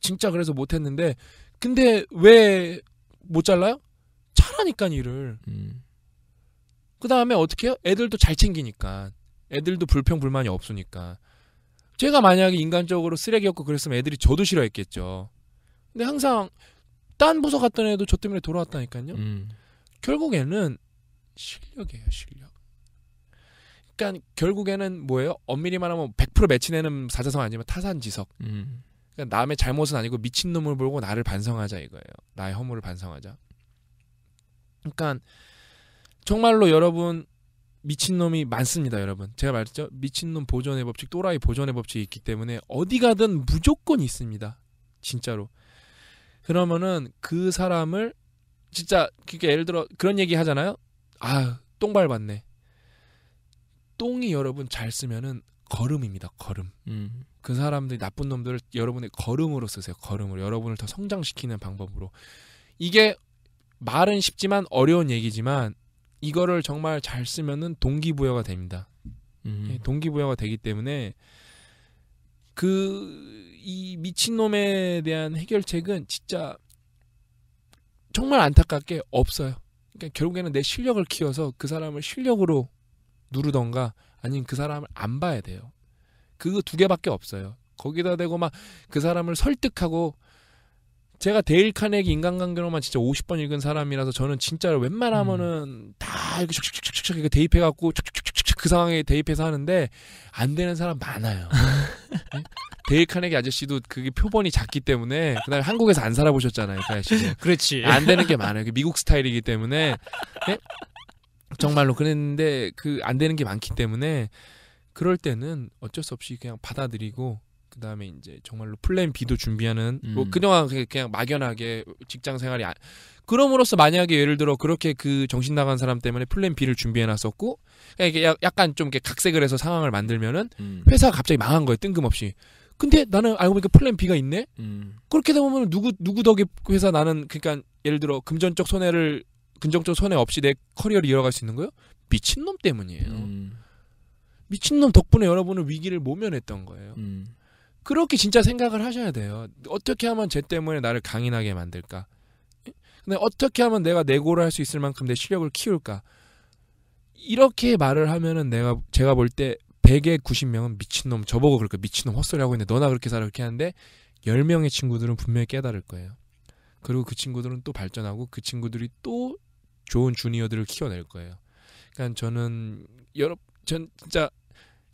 진짜 그래서 못했는데 근데 왜 못 잘라요? 잘하니까 일을. 음. 그 다음에 어떻게 해요? 애들도 잘 챙기니까. 애들도 불평 불만이 없으니까. 제가 만약에 인간적으로 쓰레기였고 그랬으면 애들이 저도 싫어했겠죠. 근데 항상 딴 부서 갔던 애도 저 때문에 돌아왔다니까요. 음. 결국에는 실력이에요, 실력. 그러니까 결국에는 뭐예요? 엄밀히 말하면 100% 매치내는 사자성 아니면 타산지석. 음. 그러니까 남의 잘못은 아니고 미친 놈을 보고 나를 반성하자 이거예요. 나의 허물을 반성하자. 그러니까 정말로 여러분 미친 놈이 많습니다, 여러분. 제가 말했죠? 미친 놈 보존의 법칙, 또라이 보존의 법칙이 있기 때문에 어디 가든 무조건 있습니다. 진짜로. 그러면은 그 사람을 진짜 그게 그러니까 예를 들어 그런 얘기 하잖아요. 아, 똥 밟았네. 똥이 여러분 잘 쓰면은 걸음입니다. 걸음. 음. 그 사람들이 나쁜 놈들을 여러분의 걸음으로 쓰세요. 걸음으로 여러분을 더 성장시키는 방법으로. 이게 말은 쉽지만 어려운 얘기지만 이거를 정말 잘 쓰면은 동기부여가 됩니다. 음. 예, 동기부여가 되기 때문에 그 이 미친놈에 대한 해결책은 진짜 정말 안타깝게 없어요. 그러니까 결국에는 내 실력을 키워서 그 사람을 실력으로 누르던가 아니면 그 사람을 안 봐야 돼요. 그거 두 개밖에 없어요. 거기다 대고 막 그 사람을 설득하고 제가 데일 카네기 인간관계로만 진짜 50번 읽은 사람이라서 저는 진짜 로 웬만하면은 음. 다 이렇게 촉촉촉촉촉 이렇게 대입해 갖고 촉촥촥촥그 상황에 대입해서 하는데 안 되는 사람 많아요. 네? 데일 카네기 아저씨도 그게 표본이 작기 때문에 그다음에 한국에서 안 살아보셨잖아요, 그 아저씨. 그렇지. 안 되는 게 많아요. 미국 스타일이기 때문에 네? 정말로 그랬는데 그 안 되는 게 많기 때문에 그럴 때는 어쩔 수 없이 그냥 받아들이고 그 다음에 이제 정말로 플랜 B도 준비하는 뭐 음. 뭐 그냥 그냥 막연하게 직장 생활이 안 그럼으로써 만약에 예를 들어 그렇게 그 정신 나간 사람 때문에 플랜 B를 준비해 놨었고 이게 약간 좀 이렇게 각색을 해서 상황을 만들면은 음. 회사가 갑자기 망한 거예요 뜬금없이 근데 나는 알고 보니까 플랜 B가 있네 음. 그렇게 되면 누구 누구 덕에 회사 나는 그러니까 예를 들어 금전적 손해를 긍정적 손해 없이 내 커리어를 이어갈 수 있는 거요? 미친놈 때문이에요. 음. 미친놈 덕분에 여러분은 위기를 모면했던 거예요. 음. 그렇게 진짜 생각을 하셔야 돼요. 어떻게 하면 쟤 때문에 나를 강인하게 만들까? 근데 어떻게 하면 내가 내고를 할 수 있을 만큼 내 실력을 키울까? 이렇게 말을 하면은 내가 제가 볼 때 100에 90명은 미친놈 저보고 그럴까 미친놈 헛소리 하고 있는데 너나 그렇게 살아 그렇게 하는데 10명의 친구들은 분명히 깨달을 거예요. 그리고 그 친구들은 또 발전하고 그 친구들이 또 좋은 주니어들을 키워낼 거예요. 그러니까 저는 여러 전 진짜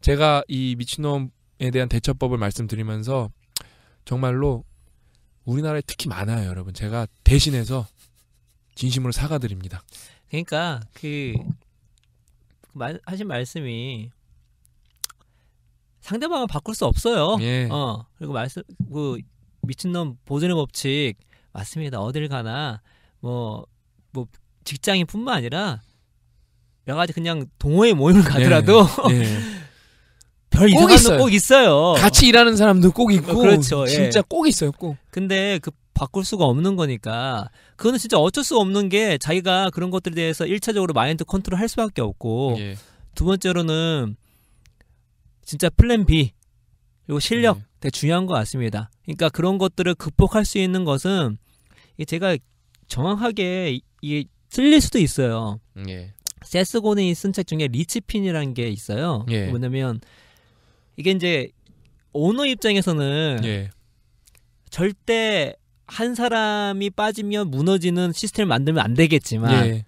제가 이 미친놈에 대한 대처법을 말씀드리면서 정말로 우리나라에 특히 많아요, 여러분. 제가 대신해서 진심으로 사과드립니다. 그러니까 그 하신 말씀이 상대방을 바꿀 수 없어요. 예. 어 그리고 말씀 그 미친놈 보존의 법칙 맞습니다. 어딜 가나 뭐뭐 뭐, 뭐 직장인뿐만 아니라 여러 가지 그냥 동호회 모임을 네. 가더라도 네. 네. 별 이상한 있꼭 있어요. 같이 일하는 사람도 꼭 있고 어, 그렇죠. 예. 진짜 예. 꼭 있어요. 꼭. 근데 그 바꿀 수가 없는 거니까 그거는 진짜 어쩔 수 없는 게 자기가 그런 것들에 대해서 일차적으로 마인드 컨트롤 할 수밖에 없고 예. 두 번째로는 진짜 플랜 B 그리고 실력 예. 되게 중요한 것 같습니다. 그러니까 그런 것들을 극복할 수 있는 것은 제가 정확하게 이게 틀릴 수도 있어요. 예. 세스 고니쓴 책 중에 리치핀이라는 게 있어요. 예. 뭐냐면 이게 이제 오너 입장에서는 예. 절대 한 사람이 빠지면 무너지는 시스템을 만들면 안 되겠지만 예.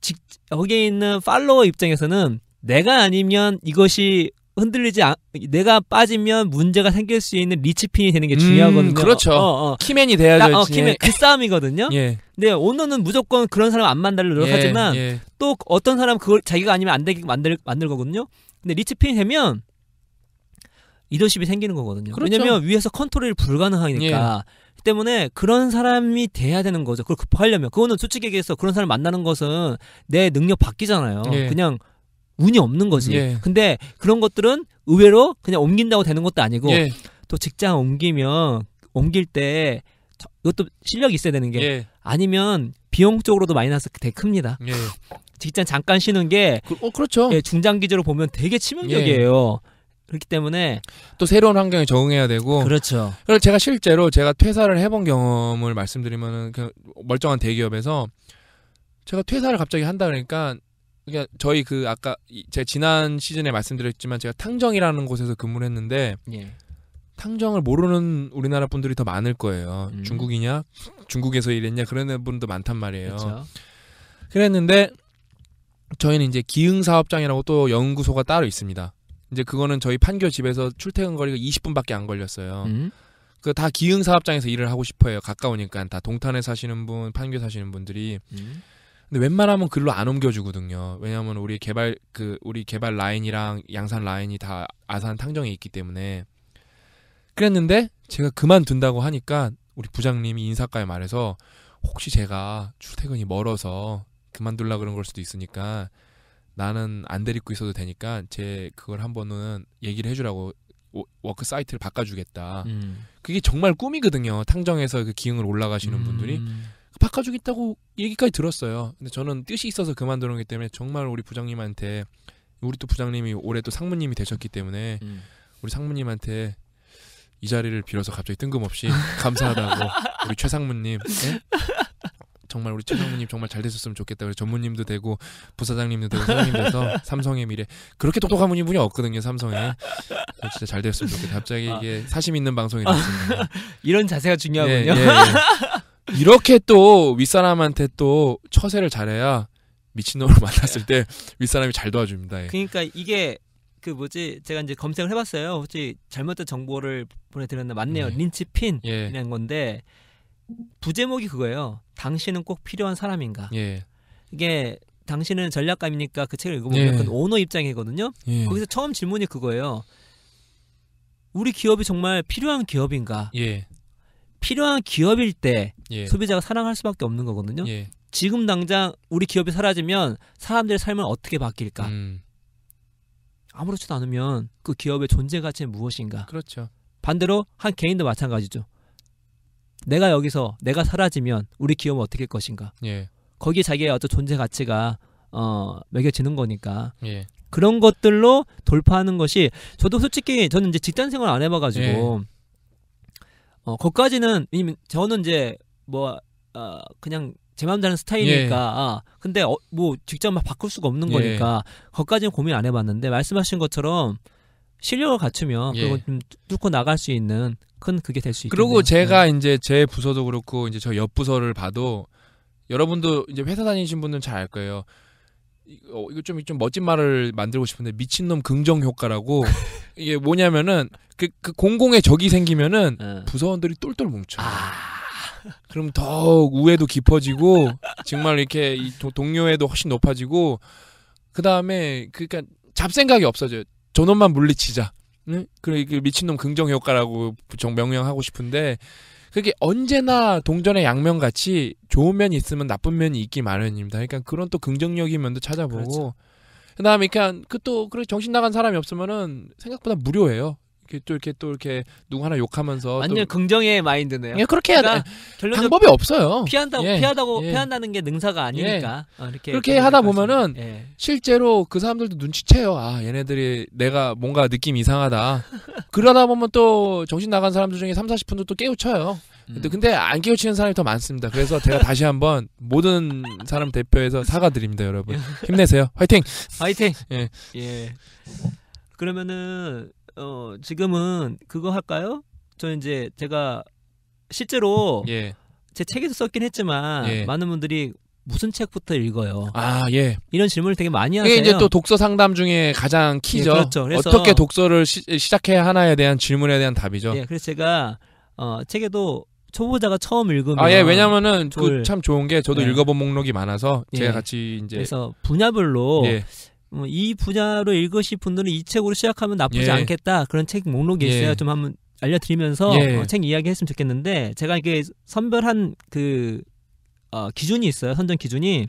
직, 여기에 있는 팔로워 입장에서는 내가 아니면 이것이 흔들리지 않, 내가 빠지면 문제가 생길 수 있는 리치핀이 되는 게 음, 중요하거든요. 음, 그렇죠. 어, 어. 키맨이 돼야죠. 나, 그러니까, 어, 키맨 그 싸움이거든요. 예. 근데 오너는 무조건 그런 사람 안 만나려 고 노력하지만 예, 예. 또 어떤 사람 그걸 자기가 아니면 안 되게 만들 만들 거거든요. 근데 리치핀 되면 리더십이 생기는 거거든요. 그렇죠. 왜냐면 위에서 컨트롤이 불가능하니까. 예. 그 때문에 그런 사람이 돼야 되는 거죠. 그걸 극복하려면 그거는 솔직히 얘기해서 그런 사람 만나는 것은 내 능력 바뀌잖아요. 예. 그냥 운이 없는 거지. 예. 근데 그런 것들은 의외로 그냥 옮긴다고 되는 것도 아니고 예. 또 직장 옮기면 옮길 때 이것도 실력이 있어야 되는 게 예. 아니면 비용적으로도 마이너스 되게 큽니다. 예. 직장 잠깐 쉬는 게 그, 어, 그렇죠. 예, 중장기적으로 보면 되게 치명적이에요. 그렇기 때문에 또 새로운 환경에 적응해야 되고 그렇죠. 그래서 제가 실제로 제가 퇴사를 해본 경험을 말씀드리면은 그 멀쩡한 대기업에서 제가 퇴사를 갑자기 한다 그러니까 그러니까 저희 그 아까 제가 지난 시즌에 말씀드렸지만 제가 탕정이라는 곳에서 근무를 했는데 예. 탕정을 모르는 우리나라 분들이 더 많을 거예요. 음. 중국이냐? 중국에서 일했냐? 그런 분도 많단 말이에요. 그쵸? 그랬는데 저희는 이제 기흥 사업장이라고 또 연구소가 따로 있습니다. 이제 그거는 저희 판교 집에서 출퇴근 거리가 20분밖에 안 걸렸어요. 음? 그다 기흥 사업장에서 일을 하고 싶어요. 가까우니까 다 동탄에 사시는 분, 판교 사시는 분들이. 음? 근데 웬만하면 글로 안 옮겨주거든요. 왜냐하면 우리 개발 그 우리 개발 라인이랑 양산 라인이 다 아산 탕정에 있기 때문에 그랬는데 제가 그만둔다고 하니까 우리 부장님이 인사과에 말해서 혹시 제가 출퇴근이 멀어서 그만둘라 그런 걸 수도 있으니까 나는 안 데리고 있어도 되니까 제 그걸 한번은 얘기를 해주라고 워크 사이트를 바꿔주겠다. 음. 그게 정말 꿈이거든요. 탕정에서 그 기흥을 올라가시는 음. 분들이 깎아주겠다고 얘기까지 들었어요. 근데 저는 뜻이 있어서 그만두는 게 때문에 정말 우리 부장님한테 우리 또 부장님이 올해 또 상무님이 되셨기 때문에 음. 우리 상무님한테 이 자리를 빌어서 갑자기 뜬금없이 감사하다고 우리 최상무님 네? 정말 우리 최상무님 정말 잘 되셨으면 좋겠다. 그래서 전무님도 되고 부사장님도 되고 사장님 돼서 삼성의 미래 그렇게 똑똑한 분이 분이 없거든요 삼성에 진짜 잘 됐으면 좋겠다. 갑자기 아. 이게 사심 있는 방송이 됐습니다. 이런 자세가 중요하군요. 예, 예, 예. 이렇게 또 윗사람한테 또 처세를 잘해야 미친놈을 만났을 때 윗사람이 잘 도와줍니다. 예. 그러니까 이게 그 뭐지 제가 이제 검색을 해봤어요. 혹시 잘못된 정보를 보내드렸나 맞네요. 네. 린치핀이라는 예. 건데 부제목이 그거예요. 당신은 꼭 필요한 사람인가. 예. 이게 당신은 전략감이니까 그 책을 읽어보면 예. 약 오너 입장이거든요. 예. 거기서 처음 질문이 그거예요. 우리 기업이 정말 필요한 기업인가? 예. 필요한 기업일 때 예. 소비자가 사랑할 수밖에 없는 거거든요. 예. 지금 당장 우리 기업이 사라지면 사람들의 삶은 어떻게 바뀔까? 음. 아무렇지도 않으면 그 기업의 존재 가치는 무엇인가? 그렇죠. 반대로 한 개인도 마찬가지죠. 내가 여기서 내가 사라지면 우리 기업은 어떻게 할 것인가? 예. 거기에 자기의 어떤 존재 가치가 어, 매겨지는 거니까 예. 그런 것들로 돌파하는 것이 저도 솔직히 저는 이제 직장 생활 안 해봐가지고 예. 어, 거까지는 저는 이제 뭐 어, 그냥 제 마음대로 하는 스타일이니까. 예. 아, 근데 어, 뭐 직접 막 바꿀 수가 없는 예. 거니까 거까지는 고민 안 해봤는데 말씀하신 것처럼 실력을 갖추면 예. 그리고 좀 뚫고 나갈 수 있는 큰 그게 될 수 있고. 그리고 제가 네. 이제 제 부서도 그렇고 이제 저 옆 부서를 봐도 여러분도 이제 회사 다니신 분들은 잘 알 거예요. 이거, 어, 이거 좀, 좀 멋진 말을 만들고 싶은데 미친놈 긍정 효과라고 이게 뭐냐면은 그, 그 공공의 적이 생기면은 응. 네. 부서원들이 똘똘 뭉쳐. 아... 그럼 더욱 우애도 깊어지고 정말 이렇게 이 동료애도 훨씬 높아지고 그 다음에 그니까 잡생각이 없어져요. 저놈만 물리치자. 응? 그래 이게 미친놈 긍정 효과라고 정 명령하고 싶은데 그게 언제나 동전의 양면같이 좋은 면이 있으면 나쁜 면이 있기 마련입니다. 그러니까 그런 또 긍정적인 면도 찾아보고 그렇죠. 그다음에 그냥 그러니까 그 또 그렇게 정신 나간 사람이 없으면은 생각보다 무료예요. 이렇게 또 이렇게 또 이렇게 누구 하나 욕하면서 완전 긍정의 마인드네요. 예, 그렇게 해야 그러니까 방법이 없어요. 피한다고 예, 피하다고 예. 피한다는 게 능사가 아니니까 예. 어, 이렇게 그렇게 하다 보면은 예. 실제로 그 사람들도 눈치채요. 아 얘네들이 내가 뭔가 느낌 이상하다. 그러다 보면 또 정신 나간 사람들 중에 3, 40분도 또 깨우쳐요. 음. 근데 안 깨우치는 사람이 더 많습니다. 그래서 제가 다시 한번 모든 사람 대표해서 사과드립니다, 여러분. 힘내세요. 화이팅! 화이팅! 예. 예. 그러면은 어, 지금은 그거 할까요? 저 이제 제가 실제로 예. 제 책에서 썼긴 했지만 예. 많은 분들이 무슨 책부터 읽어요? 아, 예. 이런 질문을 되게 많이 하세요. 이게 이제 또 독서 상담 중에 가장 예, 키죠. 예, 그렇죠. 그래서 어떻게 독서를 시, 작해야 하나에 대한 질문에 대한 답이죠. 예, 그래서 제가 어, 책에도 초보자가 처음 읽으면 아, 예. 왜냐면은 그참 좋은 게 저도 예. 읽어본 목록이 많아서 예. 제가 같이 이제 그래서 분야별로 예. 뭐 이 분야로 읽으실 분들은 이 책으로 시작하면 나쁘지 예. 않겠다 그런 책 목록이 있어요. 예. 좀 한번 알려드리면서 예. 어, 책 이야기했으면 좋겠는데 제가 이게 선별한 그 어, 기준이 있어요. 선정 기준이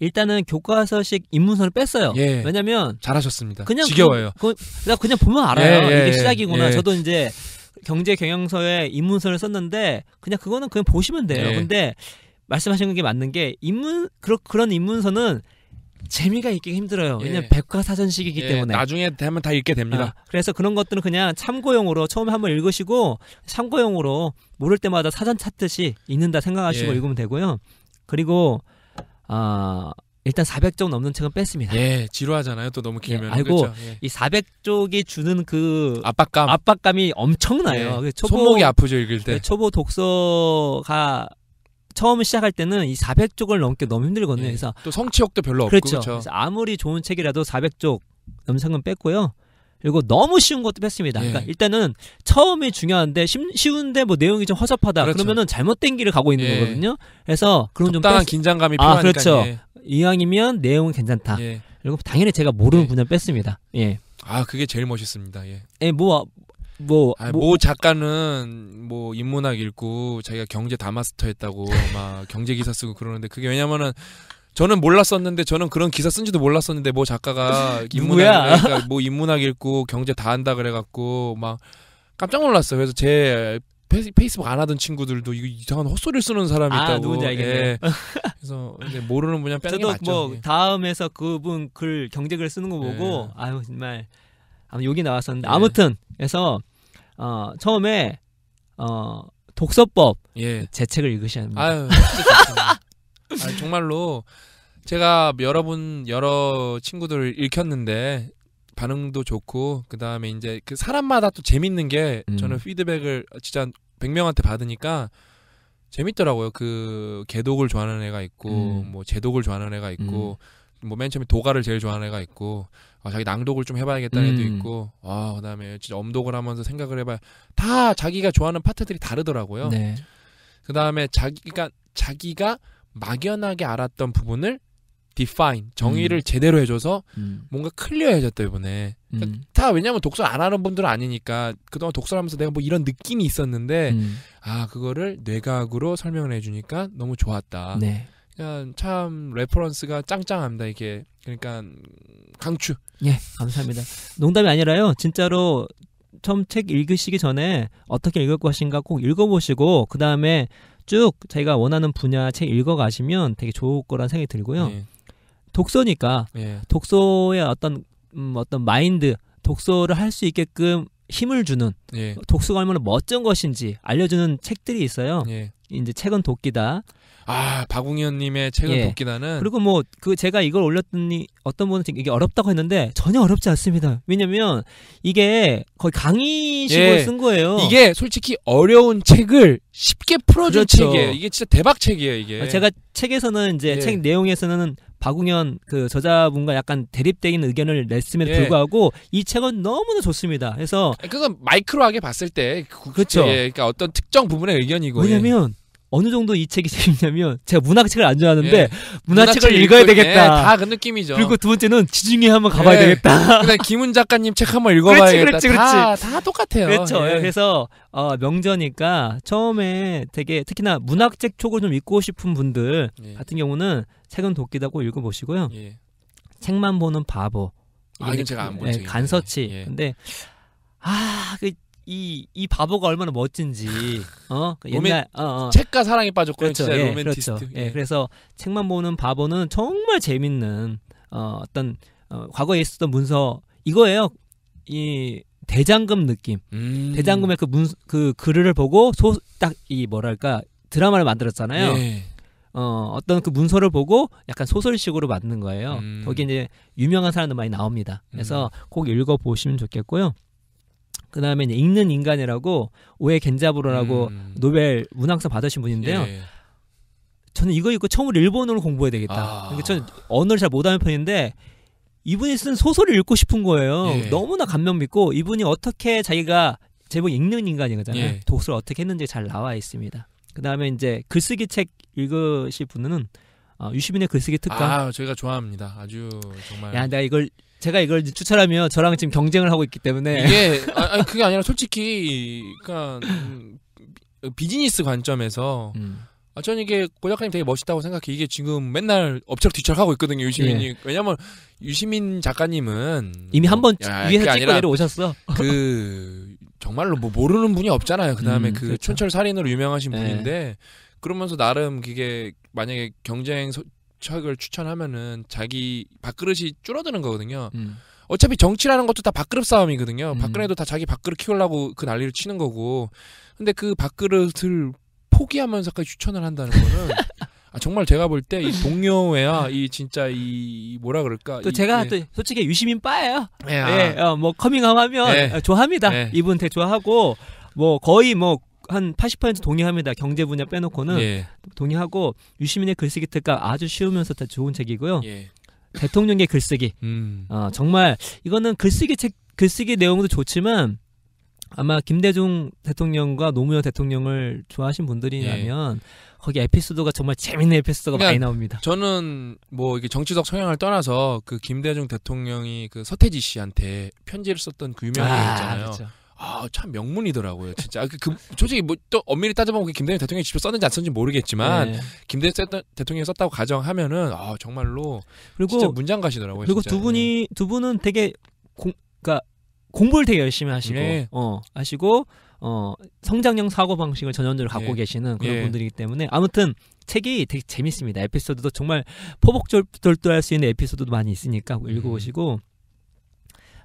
일단은 교과서식 입문서를 뺐어요. 예. 왜냐면 잘하셨습니다. 그냥 지겨워요. 그, 그, 그냥 보면 알아요. 예, 예 이게 예. 시작이구나. 예. 저도 이제 경제 경영서에 입문서를 썼는데 그냥 그거는 그냥 보시면 돼요. 근데 말씀하신 게 맞는 게 입문 그런 그런 입문서는 재미가 있기 힘들어요. 예. 왜냐면 예. 백과사전식이기 예. 때문에. 나중에 하면 다 읽게 됩니다. 아, 그래서 그런 것들은 그냥 참고용으로 처음에 한번 읽으시고 참고용으로 모를 때마다 사전 찾듯이 읽는다 생각하시고 예. 읽으면 되고요. 그리고 아 일단 400쪽 넘는 책은 뺐습니다. 예, 지루하잖아요. 또 너무 길면. 예, 알고 그렇 예. 이 400쪽이 주는 그 압박감 압박감이 엄청나요. 예. 그 초보, 손목이 아프죠 읽을 때. 그 초보 독서가 처음 시작할 때는 이 400쪽을 넘게 너무 힘들거든요. 예. 그래서 또 성취욕도 별로 그렇죠. 그렇죠. 그래서 아무리 좋은 책이라도 400쪽 넘상은 뺐고요. 그리고 너무 쉬운 것도 뺐습니다. 예. 그러니까 일단은 처음이 중요한데 쉬운데 뭐 내용이 좀 허접하다. 그렇죠. 그러면은 잘못된 길을 가고 있는 예. 거거든요. 그래서 그런 좀 뺐... 긴장감이 아, 필요하니까. 아, 그렇죠. 예. 이왕이면 내용은 괜찮다. 예. 그리고 당연히 제가 모르는 예. 분야 뺐습니다. 예. 아 그게 제일 멋있습니다. 예. 예, 뭐 뭐, 아니, 뭐, 모 작가는 뭐 인문학 읽고 자기가 경제 다 마스터했다고 막 경제 기사 쓰고 그러는데 그게 왜냐면은 저는 몰랐었는데 저는 그런 기사 쓴지도 몰랐었는데 뭐 작가가 인문학 그러니까 뭐 인문학 읽고 경제 다 한다 그래갖고 막 깜짝 놀랐어요. 그래서 제 페이스북 안 하던 친구들도 이거 이상한 헛소리를 쓰는 사람이 아, 있다고. 누군지 알겠네 예. 그래서 모르는 분야 빼는 저도 뭐 예. 다음에서 그분 글 경제 글 쓰는 거 보고 예. 아유 정말 아마 욕이 나왔었는데 예. 아무튼 그래서 어, 처음에 어, 독서법 예. 제 책을 읽으셔야 합 아유, 아니, 정말로 제가 여러분 여러 친구들 읽혔는데 반응도 좋고 그다음에 이제 그 사람마다 또 재밌는 게 음. 저는 피드백을 진짜 백명한테 받으니까 재밌더라고요. 그 개독을 좋아하는 애가 있고 음. 뭐 제독을 좋아하는 애가 있고 음. 뭐맨 처음에 도가를 제일 좋아하는 애가 있고 아, 자기 낭독을 좀 해봐야겠다는 음. 애도 있고, 아, 그 다음에 진짜 엄독을 하면서 생각을 해봐야, 다 자기가 좋아하는 파트들이 다르더라고요. 네. 그 다음에 자기가, 그러니까 자기가 막연하게 알았던 부분을 define, 정의를 음. 제대로 해줘서 음. 뭔가 클리어해졌다, 이번에. 그러니까 음. 다 왜냐면 하 독서 안 하는 분들은 아니니까, 그동안 독서를 하면서 내가 뭐 이런 느낌이 있었는데, 음. 아, 그거를 뇌각으로 설명을 해주니까 너무 좋았다. 네. 음, 참 레퍼런스가 짱짱합니다 이게 그러니까 강추 예 감사합니다 농담이 아니라요 진짜로 처음 책 읽으시기 전에 어떻게 읽을 것인가 꼭 읽어보시고 그 다음에 쭉 자기가 원하는 분야 책 읽어가시면 되게 좋을 거란 생각이 들고요 예. 독서니까 예. 독서의 어떤 음, 어떤 마인드 독서를 할 수 있게끔 힘을 주는 예. 독서가 얼마나 멋진 것인지 알려주는 책들이 있어요. 예. 이제 책은 도끼다. 아 박웅현님의 책은 예. 도끼다는 그리고 뭐 그 제가 이걸 올렸더니 어떤 분은 이게 어렵다고 했는데 전혀 어렵지 않습니다. 왜냐면 이게 거의 강의식으로 예. 쓴 거예요. 이게 솔직히 어려운 책을 쉽게 풀어준 그렇죠. 책이에요. 이게 진짜 대박 책이에요. 이게 아, 제가 책에서는 이제 예. 책 내용에서는 박웅현 그 저자분과 약간 대립되는 의견을 냈음에도 예. 불구하고 이 책은 너무나 좋습니다. 그래서 그건 마이크로하게 봤을 때 그, 그렇죠. 예, 그러니까 어떤 특정 부분의 의견이고 예. 왜냐면 어느 정도 이 책이 재밌냐면 제가 문학책을 안 좋아하는데 예. 문학책을 읽어야 읽고, 되겠다. 예, 다그 느낌이죠. 그리고 두 번째는 지중해 한번 가봐야 예. 되겠다. 그다음 김훈 작가님 책 한번 읽어봐야겠다. 그렇지, 그렇지, 그렇지. 다, 똑같아요. 그렇죠. 예. 그래서 어, 명저니까 처음에 되게 특히나 문학책 쪽을 좀 읽고 싶은 분들 예. 같은 경우는 책은 도끼다고 읽어보시고요. 예. 책만 보는 바보. 아, 이건 제가 안본 예, 간서치. 근데 아, 그 이, 이 바보가 얼마나 멋진지, 어? 그 옛날, 로맨, 어, 어. 책과 사랑에 빠졌고, 그렇죠. 예, 로맨티스트. 그렇죠. 예. 예. 그래서 책만 보는 바보는 정말 재밌는, 어, 어떤, 어, 과거에 있었던 문서, 이거예요. 이, 대장금 느낌. 음. 대장금의 그 문, 그 글을 보고 소, 딱이 뭐랄까, 드라마를 만들었잖아요. 예. 어, 어떤 그 문서를 보고 약간 소설식으로 만든 거예요. 음. 거기 이제 유명한 사람들 많이 나옵니다. 그래서 음. 꼭 읽어보시면 좋겠고요. 그 다음에 읽는 인간이라고 오해 겐자부로라고 음. 노벨 문학상 받으신 분인데요. 예. 저는 이거 읽고 처음으로 일본어를 공부해야 되겠다. 아. 그러니까 저는 언어를 잘 못하는 편인데 이분이 쓴 소설을 읽고 싶은 거예요. 예. 너무나 감명 깊고 이분이 어떻게 자기가 제목 읽는 인간이거아요 예. 독서를 어떻게 했는지 잘 나와 있습니다. 그 다음에 이제 글쓰기 책 읽으실 분은 어, 유시민의 글쓰기 특강. 아, 저희가 좋아합니다. 아주 정말. 야, 내가 이걸 제가 이걸 추천하면 저랑 지금 경쟁을 하고 있기 때문에 이게 아, 아니, 그게 아니라 솔직히 그니까 음, 비즈니스 관점에서 음. 아, 저는 이게 고 작가님 되게 멋있다고 생각해. 이게 지금 맨날 업적 뒤척하고 있거든요, 유시민이. 예. 왜냐면 유시민 작가님은 이미 뭐, 한번 위에서 찍고 내려오셨어. 그 정말로 뭐 모르는 분이 없잖아요. 그다음에 음, 그 그렇죠. 촌철 살인으로 유명하신 네. 분인데 그러면서 나름 그게 만약에 경쟁 책을 추천하면은 자기 밥그릇이 줄어드는 거거든요. 음. 어차피 정치라는 것도 다 밥그릇 싸움이거든요. 음. 박근혜도 다 자기 밥그릇 키우려고 그 난리를 치는 거고. 근데 그 밥그릇을 포기하면서까지 추천을 한다는 거는 아, 정말 제가 볼 때 이동료회야이 진짜 이 뭐라 그럴까 또 이, 제가 예. 또 솔직히 유시민 빠예요. 예, 아. 예 어, 뭐 커밍아웃하면 예. 좋아합니다. 예. 이분 되게 좋아하고 뭐 거의 뭐 한80% 동의합니다. 경제 분야 빼놓고는 예. 동의하고 유시민의 글쓰기 특가 아주 쉬우면서 다 좋은 책이고요. 예. 대통령의 글쓰기. 음. 어, 정말 이거는 글쓰기 책 글쓰기 내용도 좋지만 아마 김대중 대통령과 노무현 대통령을 좋아하신 분들이라면 예. 거기 에피소드가 정말 재밌는 에피소드가 그러니까 많이 나옵니다. 저는 뭐 이게 정치적 성향을 떠나서 그 김대중 대통령이 그 서태지 씨한테 편지를 썼던 그 유명한 아, 게 있잖아요. 그렇죠. 아, 참 명문이더라고요, 진짜. 아, 그, 그 솔직히 뭐또 엄밀히 따져보면 김대중 대통령이 직접 썼는지 안 썼는지 모르겠지만 네. 김대중 대통령이 썼다고 가정하면은 아, 정말로 그리고 문장가시더라고요. 그리고 진짜. 두 분이 네. 두 분은 되게 공 그러니까 공부를 되게 열심히 하시고 네. 어, 하시고 어, 성장형 사고 방식을 전형적으로 갖고 네. 계시는 그런 네. 분들이기 때문에 아무튼 책이 되게 재밌습니다. 에피소드도 정말 포복절도할 수 있는 에피소드도 많이 있으니까 음. 읽어보시고 음.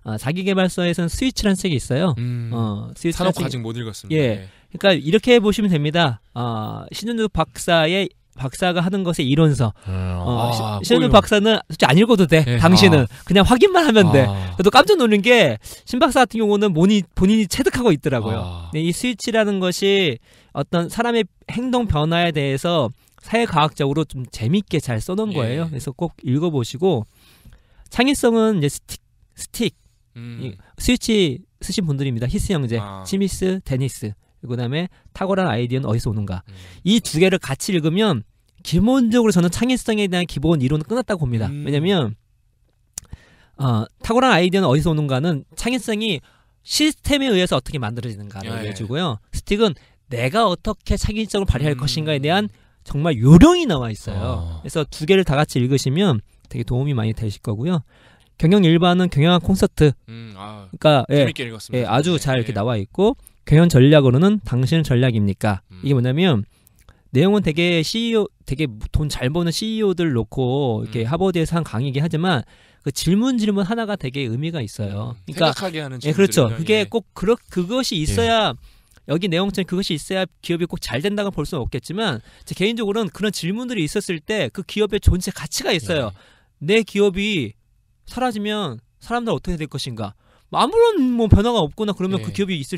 어, 아, 자기개발서에선 스위치라는 책이 있어요. 음, 어, 스위치 산업과 아못 읽었습니다. 예. 네. 그러니까 이렇게 보시면 됩니다. 어, 아, 신현주 박사의 박사가 하는 것의 이론서. 아, 어, 아, 시, 신현주 박사는 솔직히 안 읽어도 돼. 예, 당신은 아. 그냥 확인만 하면 돼. 그래도 깜짝 놀란 게 신 박사 같은 경우는 본인, 본인이 체득하고 있더라고요. 근이 스위치라는 것이 어떤 사람의 행동 변화에 대해서 사회과학적으로 좀 재밌게 잘 써놓은 예. 거예요. 예. 그래서 꼭 읽어보시고 창의성은 이제 스틱, 스틱 음. 스위치 쓰신 분들입니다. 히스 형제, 아. 치미스, 데니스. 그 다음에 탁월한 아이디어는 어디서 오는가. 음. 이두 개를 같이 읽으면 기본적으로 저는 창의성에 대한 기본 이론은 끝났다고 봅니다. 음. 왜냐면 어, 탁월한 아이디어는 어디서 오는가는 창의성이 시스템에 의해서 어떻게 만들어지는가를 예. 예. 얘기주고요 스틱은 내가 어떻게 창의적으로 발휘할 음. 것인가에 대한 정말 요령이 나와 있어요. 어. 그래서 두 개를 다 같이 읽으시면 되게 도움이 많이 되실 거고요. 경영 일반은 경영학 콘서트. 음, 아, 그러니까 예, 재밌게 읽었습니다. 예, 아주 잘 이렇게 예. 나와 있고 경영 전략으로는 당신은 전략입니까? 음. 이게 뭐냐면 내용은 되게 CEO 되게 돈 잘 버는 CEO들 놓고 이렇게 음. 하버드에서 한 강의긴 하지만 그 질문 질문 하나가 되게 의미가 있어요. 음, 그러니까 생각하게 하는 예, 그렇죠. 그게 예. 꼭 그렇 그것이 예. 있어야 여기 내용처럼 그것이 있어야 기업이 꼭 잘 된다고 볼 수는 없겠지만 제 개인적으로는 그런 질문들이 있었을 때 그 기업의 존재 가치가 있어요. 예. 내 기업이 사라지면 사람들 어떻게 될 것인가? 뭐 아무런 뭐 변화가 없거나 그러면 그 예. 그 기업이 있을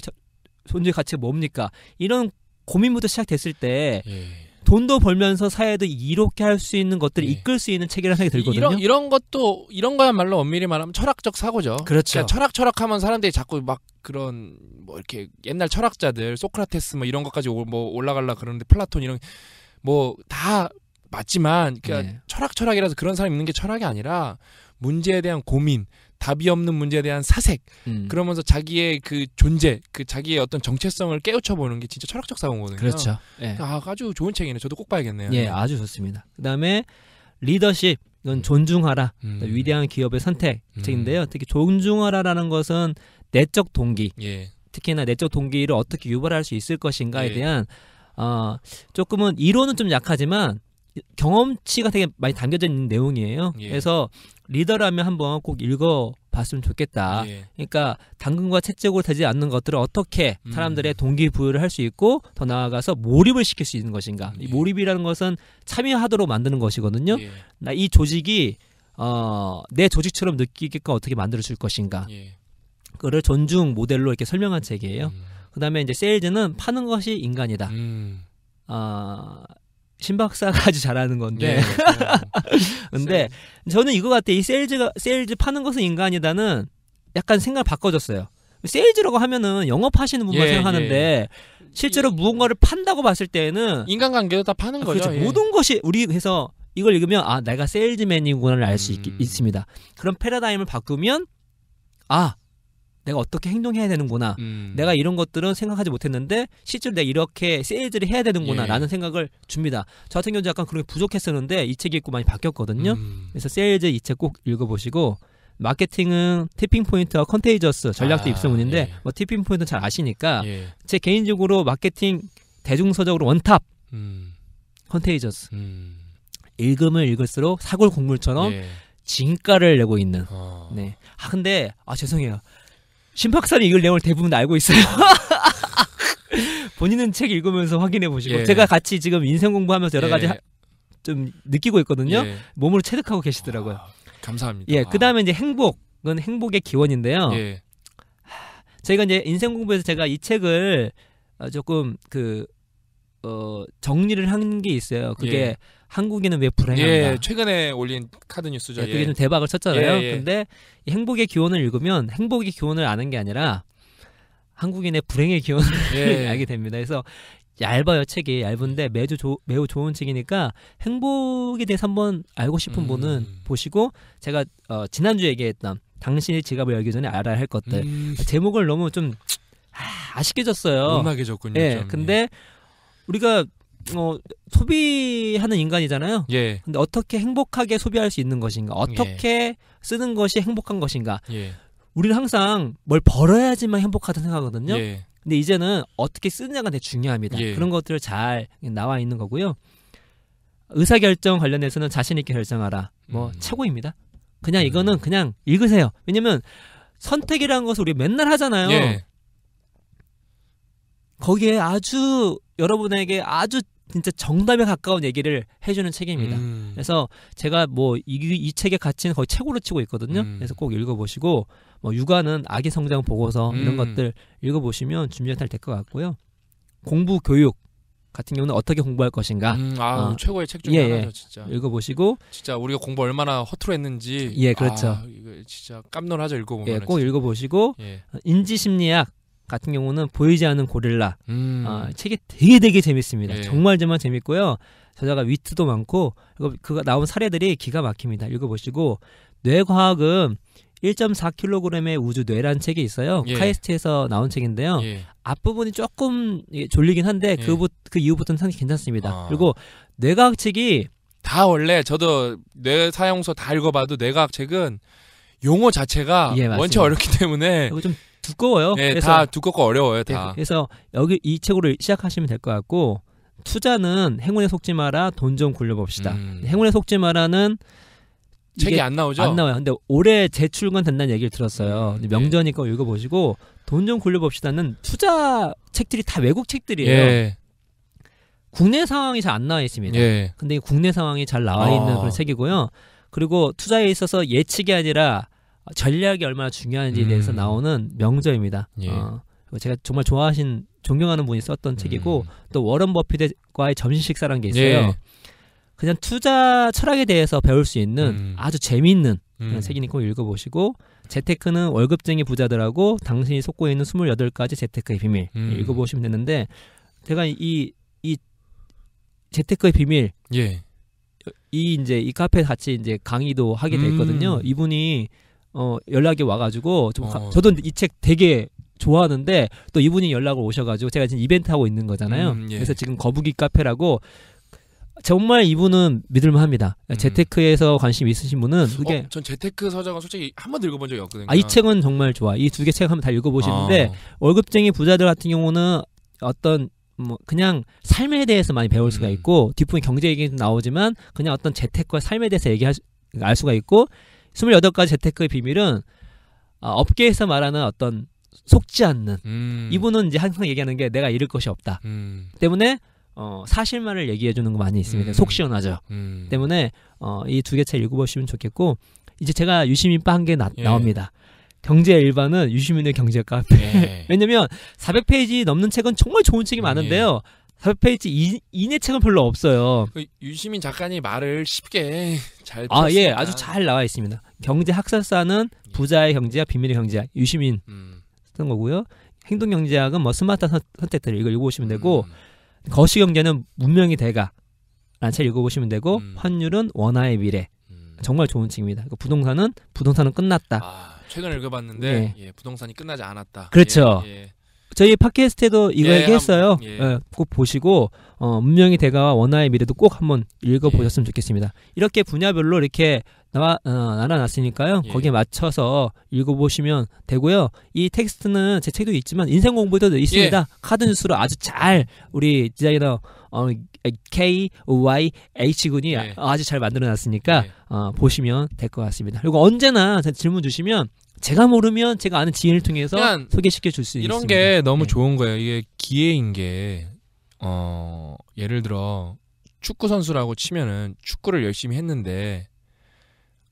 존재 가치가 뭡니까? 이런 고민부터 시작됐을 때 예. 돈도 벌면서 사회도 이롭게 할 수 있는 것들을 예. 이끌 수 있는 책이라는 생각이 들거든요. 이런, 이런 것도 이런 거야말로 엄밀히 말하면 철학적 사고죠. 그렇죠. 그러니까 철학 철학하면 사람들이 자꾸 막 그런 뭐 이렇게 옛날 철학자들 소크라테스 뭐 이런 것까지 오, 뭐 올라갈라 그러는데 플라톤 이런 뭐 다 맞지만 그러니까 예. 네. 철학 철학이라서 그런 사람 있는 게 철학이 아니라 문제에 대한 고민, 답이 없는 문제에 대한 사색, 음. 그러면서 자기의 그 존재, 그 자기의 어떤 정체성을 깨우쳐 보는 게 진짜 철학적 사고거든요. 그렇죠. 예. 그러니까 아, 아주 좋은 책이네. 저도 꼭 봐야겠네요. 예, 네. 아주 좋습니다. 그다음에 리더십 이건 음. 존중하라 음. 위대한 기업의 선택 음. 책인데요. 특히 존중하라라는 것은 내적 동기, 예. 특히나 내적 동기를 어떻게 유발할 수 있을 것인가에 예. 대한 어, 조금은 이론은 좀 약하지만 경험치가 되게 많이 담겨져 있는 내용이에요. 예. 그래서 리더라면 한번 꼭 읽어 봤으면 좋겠다. 예. 그러니까 당근과 채찍으로 되지 않는 것들을 어떻게 음. 사람들의 동기부여를 할 수 있고 더 나아가서 몰입을 시킬 수 있는 것인가. 예. 이 몰입이라는 것은 참여하도록 만드는 것이거든요. 예. 나이 조직이 어, 내 조직처럼 느끼게끔 어떻게 만들어 줄 것인가. 예. 그를 존중 모델로 이렇게 설명한 책이에요. 음. 그다음에 이제 세일즈는 파는 것이 인간이다. 음. 어, 신박사까지 잘하는 건데. 예, 예. 근데 저는 이거 같아. 이 세일즈가 세일즈 파는 것은 인간이다는 약간 생각 바꿔줬어요 세일즈라고 하면은 영업하시는 분만 예, 생각하는데 예, 예. 실제로 무언가를 판다고 봤을 때는 인간관계도 다 파는 아, 거죠. 그렇죠. 예. 모든 것이 우리 해서 이걸 읽으면 아 내가 세일즈맨이구나를 알수 음. 있습니다. 그런 패러다임을 바꾸면 아 내가 어떻게 행동해야 되는구나. 음. 내가 이런 것들은 생각하지 못했는데 실제로 내가 이렇게 세일즈를 해야 되는구나라는 예. 생각을 줍니다. 저 같은 경우는 약간 그런 게 부족했었는데 이 책 읽고 많이 바뀌었거든요. 음. 그래서 세일즈 이 책 꼭 읽어보시고 마케팅은 티핑 포인트와 컨테이저스 전략도 아, 입소문인데 예. 뭐 티핑 포인트 잘 아시니까 예. 제 개인적으로 마케팅 대중서적으로 원탑 음. 컨테이저스 음. 읽음을 읽을수록 사골 국물처럼 예. 진가를 내고 있는. 어. 네. 아 근데 아 죄송해요. 심박살이 읽을 내용을 대부분 알고 있어요. 본인은 책 읽으면서 확인해 보시고 예. 제가 같이 지금 인생 공부하면서 여러 가지 예. 하, 좀 느끼고 있거든요. 예. 몸으로 체득하고 계시더라고요. 아, 감사합니다. 예, 그다음에 이제 행복. 은 행복의 기원인데요. 예. 저희가 이제 인생 공부에서 제가 이 책을 어, 조금 그 어, 정리를 한 게 있어요. 그게 예. 한국인은 왜 불행한가? 예, 최근에 올린 카드 뉴스죠. 네, 예, 그게 좀 대박을 쳤잖아요. 예, 예. 근데 이 행복의 기원을 읽으면 행복의 기원을 아는 게 아니라 한국인의 불행의 기원을 예. 알게 됩니다. 그래서 얇아요 책이 얇은데 매주 조, 매우 좋은 책이니까 행복에 대해서 한번 알고 싶은 음. 분은 보시고 제가 어, 지난주에 얘기했던 당신의 지갑을 열기 전에 알아야 할 것들 음. 제목을 너무 좀 아, 쉽게 졌어요. 음악게 졌군요. 예, 네, 근데 예. 우리가 어, 소비하는 인간이잖아요. 예. 근데 어떻게 행복하게 소비할 수 있는 것인가? 어떻게 예. 쓰는 것이 행복한 것인가? 예. 우리는 항상 뭘 벌어야지만 행복하다 생각하거든요. 예. 근데 이제는 어떻게 쓰느냐가 되게 중요합니다. 예. 그런 것들 을잘 나와 있는 거고요. 의사 결정 관련해서는 자신 있게 결정하라. 뭐 음. 최고입니다. 그냥 음. 이거는 음. 그냥 읽으세요. 왜냐면 선택이라는 것을 우리 맨날 하잖아요. 예. 거기에 아주 여러분에게 아주 진짜 정답에 가까운 얘기를 해주는 책입니다. 음. 그래서 제가 뭐이 이 책의 가치는 거의 최고로 치고 있거든요. 음. 그래서 꼭 읽어보시고 뭐 육아는 아기 성장 보고서 음. 이런 것들 읽어보시면 준비가 잘 될 것 같고요. 공부 교육 같은 경우는 어떻게 공부할 것인가. 음, 아 어. 최고의 책 중에 예, 예, 하나죠, 진짜. 읽어보시고 진짜 우리가 공부 얼마나 허투루 했는지. 예, 그렇죠. 아, 이거 진짜 깜놀하죠 읽어보면. 예, 꼭 읽어보시고 예. 인지심리학 같은 경우는 보이지 않는 고릴라 음. 아, 책이 되게 되게 재밌습니다. 예. 정말 정말 재밌고요. 저자가 위트도 많고 그가 나온 사례들이 기가 막힙니다. 읽어보시고 뇌과학은 1.4kg의 우주 뇌란 책이 있어요. 예. 카이스트에서 나온 책인데요. 예. 앞부분이 조금 졸리긴 한데 그그 예. 그 이후부터는 상당히 괜찮습니다. 아. 그리고 뇌과학 책이 다 원래 저도 뇌 사용서 다 읽어봐도 뇌과학 책은 용어 자체가 예, 원체 어렵기 때문에 좀 두꺼워요. 네, 그래서, 다 두껍고 어려워요. 네, 다. 네, 그래서 여기 이 책으로 시작하시면 될 것 같고 투자는 행운에 속지 마라 돈 좀 굴려봅시다. 음. 행운에 속지 마라는 책이 안 나오죠? 안 나와요. 근데 올해 재출간 된다는 얘기를 들었어요. 음, 명전이니까 네. 읽어보시고 돈 좀 굴려봅시다는 투자 책들이 다 외국 책들이에요. 예. 국내 상황이 잘 안 나와 있습니다. 예. 근데 국내 상황이 잘 나와 있는 아. 그런 책이고요. 그리고 투자에 있어서 예측이 아니라 전략이 얼마나 중요한지에 음. 대해서 음. 나오는 명저입니다. 예. 어, 제가 정말 좋아하신 존경하는 분이 썼던 음. 책이고 또 워런 버핏과의 점심 식사라는 게 있어요. 예. 그냥 투자 철학에 대해서 배울 수 있는 음. 아주 재미있는 그런 음. 책이니 까 읽어보시고 재테크는 월급쟁이 부자들하고 당신이 속고 있는 28가지 재테크의 비밀 음. 읽어보시면 되는데 제가 이, 이 재테크의 비밀 예. 이 이제 이 카페 같이 이제 강의도 하게 됐거든요. 이분이 어, 연락이 와가지고 좀 가, 어. 저도 이 책 되게 좋아하는데 또 이분이 연락을 오셔가지고 제가 지금 이벤트 하고 있는 거잖아요. 음, 예. 그래서 지금 거북이 카페라고 정말 이분은 믿을만 합니다. 음. 재테크에서 관심 있으신 분은 어, 그게 어, 전 재테크 서적은 솔직히 한 번도 읽어본 적이 없거든요. 아, 이 책은 정말 좋아. 이 두 개 책 한번 다 읽어보시는데 아. 월급쟁이 부자들 같은 경우는 어떤 뭐 그냥 삶에 대해서 많이 배울 수가 음. 있고 뒷부분 경제 얘기도 나오지만 그냥 어떤 재테크와 삶에 대해서 얘기할 알 수가 있고 28가지 재테크의 비밀은 어, 업계에서 말하는 어떤 속지 않는 음. 이분은 이제 항상 얘기하는 게 내가 잃을 것이 없다 음. 때문에 어, 사실만을 얘기해 주는 거 많이 있습니다 음. 속 시원하죠 음. 때문에 어, 이 두 개 책 읽어보시면 좋겠고 이제 제가 유시민빵한개 예. 나옵니다 경제 일반은 유시민의 경제 카페 예. 왜냐면 400페이지 넘는 책은 정말 좋은 책이 음, 많은데요 예. 4 0페이지 이, 내 책은 별로 없어요. 그 유시민 작가님 말을 쉽게 잘 아, 예, 아주 잘 나와 있습니다. 경제학설사는 예. 부자의 경제학, 비밀의 경제학, 유시민 음. 쓴 거고요. 행동경제학은 뭐 스마트한 선택들 이걸 읽어보시면 되고 음. 거시경제는 문명이 대가 라는 책 읽어보시면 되고 음. 환율은 원화의 미래 음. 정말 좋은 책입니다. 그 부동산은 부동산은 끝났다. 아, 최근 에 읽어봤는데 예. 예, 부동산이 끝나지 않았다. 그렇죠. 예, 예. 저희 팟캐스트에도 이거 예, 얘기했어요. 한, 예. 예, 꼭 보시고 어, 문명의 대가와 원화의 미래도 꼭 한번 읽어보셨으면 예. 좋겠습니다. 이렇게 분야별로 이렇게 나와 어, 나눠놨으니까요. 예. 거기에 맞춰서 읽어보시면 되고요. 이 텍스트는 제 책도 있지만 인생 공부에도 있습니다. 예. 카드 뉴스로 아주 잘 우리 디자이너 어, K Y H 군이 아주 잘 만들어놨으니까 어, 보시면 될 것 같습니다. 그리고 언제나 질문 주시면 제가 모르면 제가 아는 지인을 통해서 소개시켜 줄 수 있습니다. 이런 게 너무 네. 좋은 거예요. 이게 기회인 게 어, 예를 들어 축구 선수라고 치면은 축구를 열심히 했는데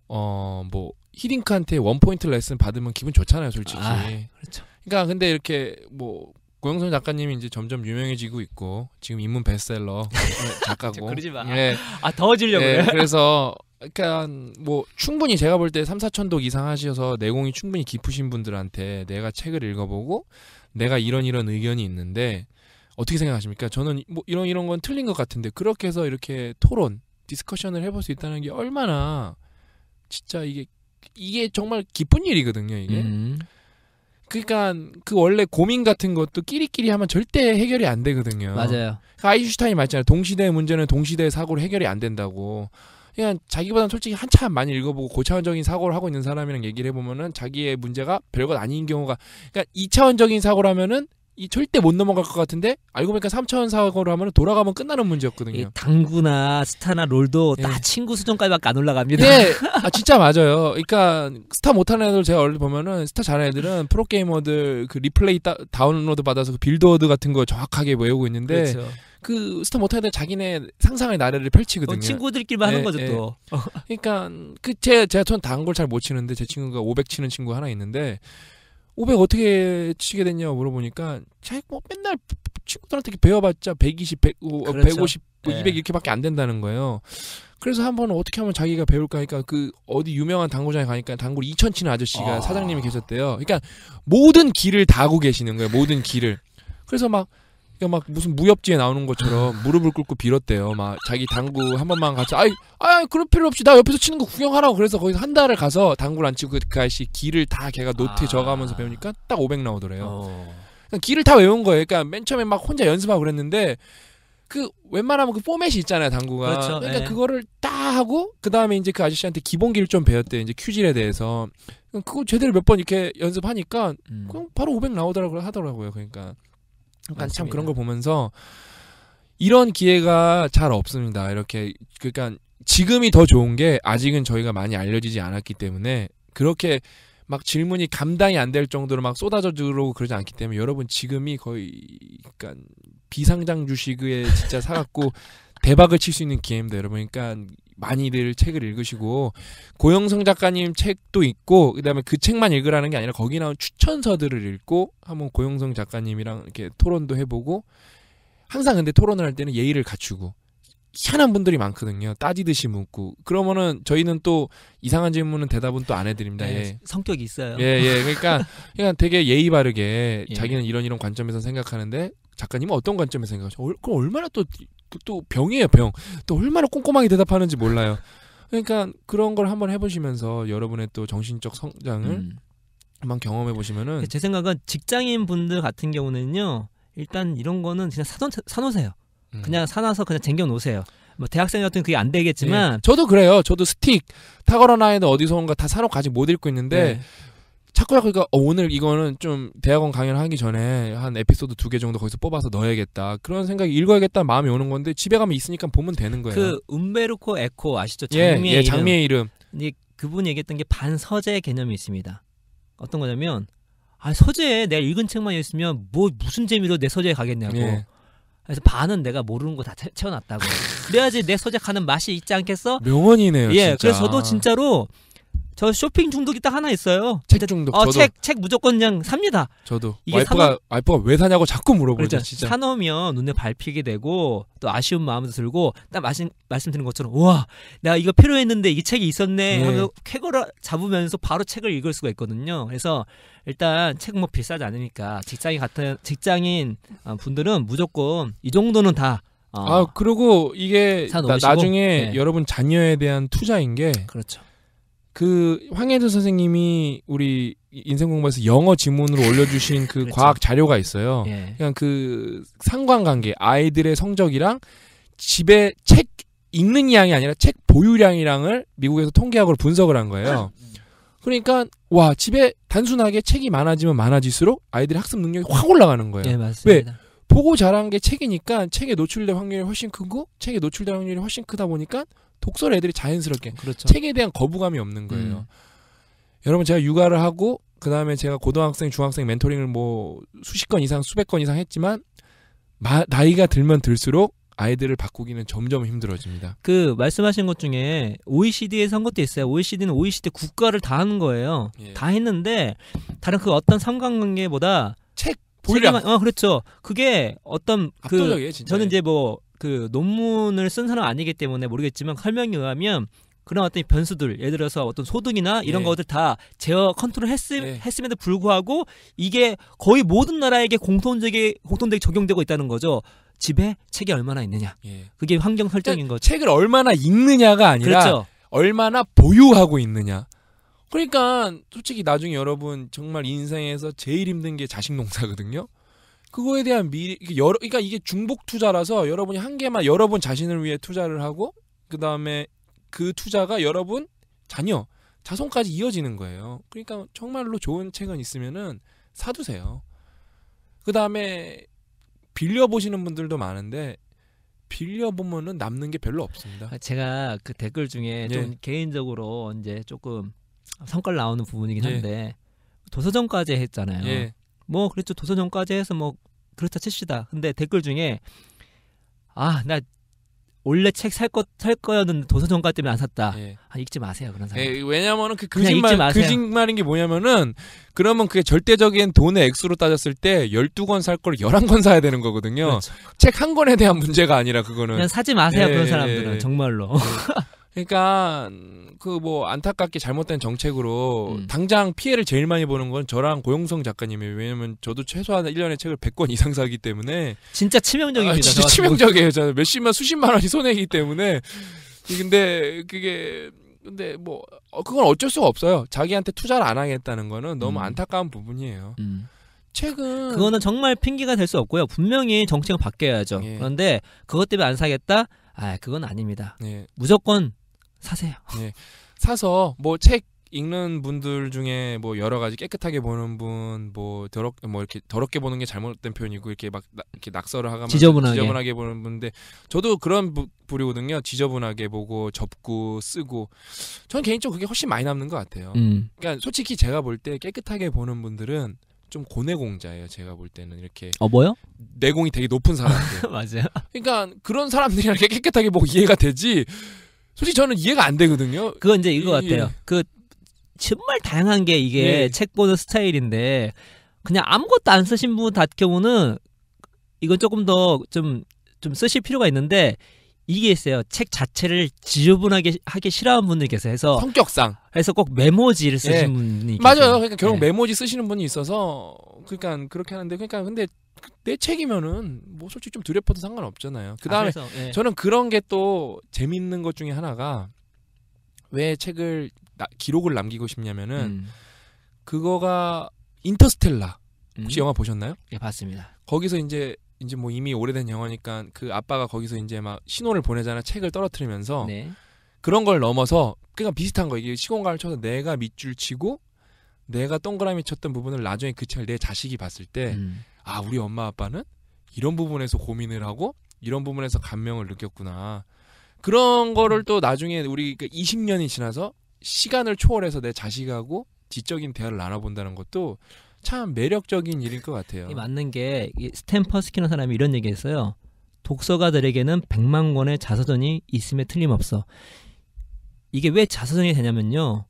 어뭐 히딩크한테 원 포인트 레슨 받으면 기분 좋잖아요, 솔직히. 아, 그렇죠. 그러니까 근데 이렇게 뭐 고영선 작가님이 이제 점점 유명해지고 있고 지금 인문 베스트셀러 작가고. 그러지 마. 예. 아 더워지려고. 예, 그래서 그러니까 뭐 충분히 제가 볼 때 3, 4천독 이상 하셔서 내공이 충분히 깊으신 분들한테 내가 책을 읽어보고 내가 이런 이런 의견이 있는데 어떻게 생각하십니까? 저는 뭐 이런 이런 건 틀린 것 같은데 그렇게 해서 이렇게 토론, 디스커션을 해볼 수 있다는 게 얼마나 진짜 이게 이게 정말 기쁜 일이거든요, 이게. 음. 그러니까 그 원래 고민 같은 것도 끼리끼리 하면 절대 해결이 안 되거든요. 맞아요. 그아이슈타인 맞잖아요. 동시대의 문제는 동시대의 사고로 해결이 안 된다고. 그냥 자기보다는 솔직히 한참 많이 읽어보고 고차원적인 사고를 하고 있는 사람이랑 얘기를 해보면은 자기의 문제가 별것 아닌 경우가 그러니까 이차원적인 사고라면은 이 절대 못 넘어갈 것 같은데 알고 보니까 3차원 사고로 하면 돌아가면 끝나는 문제였거든요. 당구나 스타나 롤도 예. 다 네. 친구 수준까지밖에 안 올라갑니다. 네, 아 진짜 맞아요. 그러니까 스타 못하는 애들 제가 원래 보면은 스타 잘하는 애들은 프로 게이머들 그 리플레이 다, 운로드 받아서 그 빌드워드 같은 거 정확하게 외우고 있는데. 그렇죠. 그 스타 못하는 자기네 상상의 나래를 펼치거든요. 어, 친구들끼리만 예, 하는 거죠 예. 또. 그러니까 그제 제가 전 단골 잘 못 치는데 제 친구가 500 치는 친구 하나 있는데 500 어떻게 치게 됐냐 고 물어보니까 자기 뭐 맨날 친구들한테 배워봤자 120, 100, 어, 그렇죠. 150, 뭐 예. 200 이렇게밖에 안 된다는 거예요. 그래서 한 번은 어떻게 하면 자기가 배울까 하니까 그러니까 그 어디 유명한 당구장에 가니까 당구를 2천 치는 아저씨가 아. 사장님이 계셨대요. 그러니까 모든 길을 다 하고 계시는 거예요. 모든 길을. 그래서 막 그러니까 막 무슨 무협지에 나오는 것처럼 무릎을 꿇고 빌었대요. 막 자기 당구 한 번만 가자. 아이 아그럴 필요 없이 나 옆에서 치는 거 구경하라고 그래서 거기 한 달을 가서 당구를 안 치고 그 아저씨 길을 다 걔가 노트에 아. 적어가면서 배우니까 딱 500 나오더래요. 어. 그러니까 길을 다 외운 거예요. 그러니까 맨 처음에 막 혼자 연습하고 그랬는데 그 웬만하면 그 포맷이 있잖아요 당구가 그렇죠, 그러니까 예. 그거를 딱 하고 그 다음에 이제 그 아저씨한테 기본기를 좀 배웠대 이제 큐질에 대해서 그거 제대로 몇 번 이렇게 연습하니까 음. 그냥 바로 500 나오더라고 요 하더라고요 그러니까 그러니까 참 그런 거 보면서 이런 기회가 잘 없습니다. 이렇게 그러니까 지금이 더 좋은 게 아직은 저희가 많이 알려지지 않았기 때문에 그렇게 막 질문이 감당이 안 될 정도로 막 쏟아져 들어오고 그러지 않기 때문에 여러분 지금이 거의 그러니까 비상장 주식에 진짜 사갖고 대박을 칠 수 있는 기회입니다 여러분 그러니까 많이들 책을 읽으시고 고영성 작가님 책도 있고 그다음에 그 책만 읽으라는 게 아니라 거기 나온 추천서들을 읽고 한번 고영성 작가님이랑 이렇게 토론도 해보고 항상 근데 토론을 할 때는 예의를 갖추고 희한한 분들이 많거든요. 따지듯이 묻고 그러면은 저희는 또 이상한 질문은 대답은 또 안 해드립니다. 네, 예. 성격이 있어요. 예예. 예. 그러니까 그냥 되게 예의 바르게 예. 자기는 이런 이런 관점에서 생각하는데 작가님은 어떤 관점에서 생각하죠? 그럼 얼마나 또또 병이에요 병. 또 얼마나 꼼꼼하게 대답하는지 몰라요. 그러니까 그런 걸 한번 해보시면서 여러분의 또 정신적 성장을 음. 한번 경험해 보시면은 제 생각은 직장인 분들 같은 경우는요 일단 이런 거는 그냥 사돈 사놓으세요. 음. 그냥 사놔서 그냥 쟁겨 놓으세요. 뭐 대학생 같은 그게 안 되겠지만 네. 저도 그래요. 저도 스틱 타월한 아이는 어디서온가 다 사놓고 아직 못 읽고 있는데 네. 자꾸 자꾸 그러니까 어, 오늘 이거는 좀 대학원 강연 을 하기 전에 한 에피소드 두 개 정도 거기서 뽑아서 넣어야겠다 그런 생각이 읽어야겠다 는 마음이 오는 건데 집에 가면 있으니까 보면 되는 거예요. 그 음베르코 에코 아시죠? 장미의 예, 예, 장미의 이름. 이름. 그분이 얘기했던 게 반서재 개념이 있습니다. 어떤 거냐면 아 서재에 내가 읽은 책만 있으면 뭐 무슨 재미로 내 서재에 가겠냐고. 예. 그래서 반은 내가 모르는 거 다 채워놨다고. 그래야지 내 서재 가는 맛이 있지 않겠어? 명언이네요. 예, 진짜. 그래서 저도 진짜로 저 쇼핑 중독이 딱 하나 있어요. 책 중독. 어, 책, 책 무조건 그냥 삽니다. 저도. 와이프가, 사놓... 와이프가 왜 사냐고 자꾸 물어보죠, 그렇죠. 진짜. 사놓으면 눈에 밟히게 되고, 또 아쉬운 마음도 들고, 딱 말씀, 말씀드린 것처럼, 우와, 내가 이거 필요했는데 이 책이 있었네. 네. 하면 쾌거를 잡으면서 바로 책을 읽을 수가 있거든요. 그래서 일단 책 뭐 비싸지 않으니까 직장인 같은, 직장인 어, 분들은 무조건 이 정도는 다 어, 아, 그리고 이게 나, 나중에 네. 여러분 자녀에 대한 투자인 게. 그렇죠. 그 황혜주 선생님이 우리 인생 공부에서 영어 지문으로 올려주신 그 그렇죠. 과학 자료가 있어요. 예. 그냥 그러니까 그 상관관계 아이들의 성적이랑 집에 책 읽는 양이 아니라 책 보유량이랑을 미국에서 통계학으로 분석을 한 거예요. 그러니까 와 집에 단순하게 책이 많아지면 많아질수록 아이들의 학습 능력이 확 올라가는 거예요. 네, 맞습니다. 왜 보고 자란 게 책이니까 책에 노출될 확률이 훨씬 크고 책에 노출될 확률이 훨씬 크다 보니까 독서를 애들이 자연스럽게 그렇죠. 책에 대한 거부감이 없는 거예요. 음. 여러분 제가 육아를 하고 그 다음에 제가 고등학생, 중학생 멘토링을 뭐 수십 건 이상, 수백 건 이상 했지만 마, 나이가 들면 들수록 아이들을 바꾸기는 점점 힘들어집니다. 그 말씀하신 것 중에 OECD에서 한 것도 있어요. OECD는 OECD 국가를 다 하는 거예요. 예. 다 했는데 다른 그 어떤 삼각관계보다책 보이랑 어 그렇죠. 그게 어떤 그 압도적이에요, 저는 이제 뭐그 논문을 쓴 사람 아니기 때문에 모르겠지만 설명에 의하면 그런 어떤 변수들 예를 들어서 어떤 소득이나 이런 네. 것들 다 제어 컨트롤 했음, 네. 예. 했음에도 불구하고 이게 거의 모든 나라에게 공통적인 공통되 적용되고 있다는 거죠. 집에 책이 얼마나 있느냐. 예. 그게 환경 설정인 그러니까 거죠. 책을 얼마나 읽느냐가 아니라 그렇죠. 얼마나 보유하고 있느냐. 그러니까 솔직히 나중에 여러분 정말 인생에서 제일 힘든 게 자식 농사거든요. 그거에 대한 미리 여러 그러니까 이게 중복 투자라서 여러분이 한 개만 여러분 자신을 위해 투자를 하고 그다음에 그 투자가 여러분 자녀 자손까지 이어지는 거예요. 그러니까 정말로 좋은 책은 있으면은 사두세요. 그다음에 빌려 보시는 분들도 많은데 빌려 보면은 남는 게 별로 없습니다. 아, 제가 그 댓글 중에 예. 좀 개인적으로 이제 조금 성깔 나오는 부분이긴 네. 한데 예. 도서전까지 했잖아요. 예. 뭐 그랬죠 도서전까지 해서 뭐 그렇다 칩시다. 근데 댓글 중에 아 나 원래 책 살 거 살 거였는데 도서정가 때문에 안 샀다. 예. 아 읽지 마세요 그런 사람. 예, 왜냐면은 그 거짓말 거짓말인 게 뭐냐면은 그러면 그게 절대적인 돈의 액수로 따졌을 때 12권 살 걸 11권 사야 되는 거거든요. 그렇죠. 책한 권에 대한 문제가 아니라 그거는 그냥 사지 마세요 예, 그런 예, 사람들은 예. 정말로. 예. 그러니까 음, 그뭐 안타깝게 잘못된 정책으로 음. 당장 피해를 제일 많이 보는 건 저랑 고용성 작가님이에요. 왜냐면 저도 최소한 1년에 책을 100권 이상 사기 때문에 진짜 치명적입니다. 아, 진짜 치명적이에요. 저는 몇십만 수십만 원이 손해이기 때문에 근데 그게 근데 뭐 어, 그건 어쩔 수가 없어요. 자기한테 투자를 안 하겠다는 거는 너무 음. 안타까운 부분이에요. 음. 책은 그거는 정말 핑계가 될 수 없고요. 분명히 정책은 바뀌어야죠. 예. 그런데 그것 때문에 안 사겠다? 아, 그건 아닙니다. 예. 무조건 사세요. 네. 사서 뭐 책 읽는 분들 중에 뭐 여러 가지 깨끗하게 보는 분, 뭐 더럽 뭐 이렇게 더럽게 보는 게 잘못된 표현이고 이렇게 막 나, 이렇게 낙서를 하가 지저분하게. 지저분하게 보는 분인데 저도 그런 부, 부류거든요. 지저분하게 보고 접고 쓰고 저는 개인적으로 그게 훨씬 많이 남는 것 같아요. 음. 그러니까 솔직히 제가 볼 때 깨끗하게 보는 분들은 좀 고뇌공자예요. 제가 볼 때는 이렇게 어 뭐요? 내공이 되게 높은 사람들 맞아요. 그러니까 그런 사람들이랑 깨끗하게 보고 이해가 되지. 솔직히 저는 이해가 안 되거든요. 그건 이제 이거 예, 같아요. 예. 그 정말 다양한 게 이게 예. 책 보는 스타일인데 그냥 아무것도 안 쓰신 분같 경우는 이건 조금 더좀좀 좀 쓰실 필요가 있는데 이게 있어요. 책 자체를 지저분하게 하기 싫어하는 분들 계세요. 해서 성격상. 해서 꼭 메모지를 쓰시는 예. 분이 계세요. 맞아요. 그러니까 결국 예. 메모지 쓰시는 분이 있어서 그러니까 그렇게 하는데 그러니까 근데 내 책이면은 뭐 솔직히 좀 두렵어도 상관없잖아요. 그다음에 아, 그래서, 예. 저는 그런 게 또 재밌는 것 중에 하나가 왜 책을 나, 기록을 남기고 싶냐면은 음. 그거가 인터스텔라 혹시 음. 영화 보셨나요? 예, 봤습니다. 거기서 이제 이제 뭐 이미 오래된 영화니까 그 아빠가 거기서 이제 막 신호를 보내잖아 책을 떨어뜨리면서 네. 그런 걸 넘어서 그러니까 비슷한 거 이게 시공간을 쳐서 내가 밑줄 치고 내가 동그라미 쳤던 부분을 나중에 그 책을 내 자식이 봤을 때 음. 아 우리 엄마 아빠는 이런 부분에서 고민을 하고 이런 부분에서 감명을 느꼈구나. 그런 거를 또 나중에 우리 그 20년이 지나서 시간을 초월해서 내 자식하고 지적인 대화를 나눠본다는 것도 참 매력적인 일일 것 같아요. 맞는 게 스탠퍼스키는 사람이 이런 얘기했어요. 독서가들에게는 100만 권의 자서전이 있음에 틀림없어. 이게 왜 자서전이 되냐면요.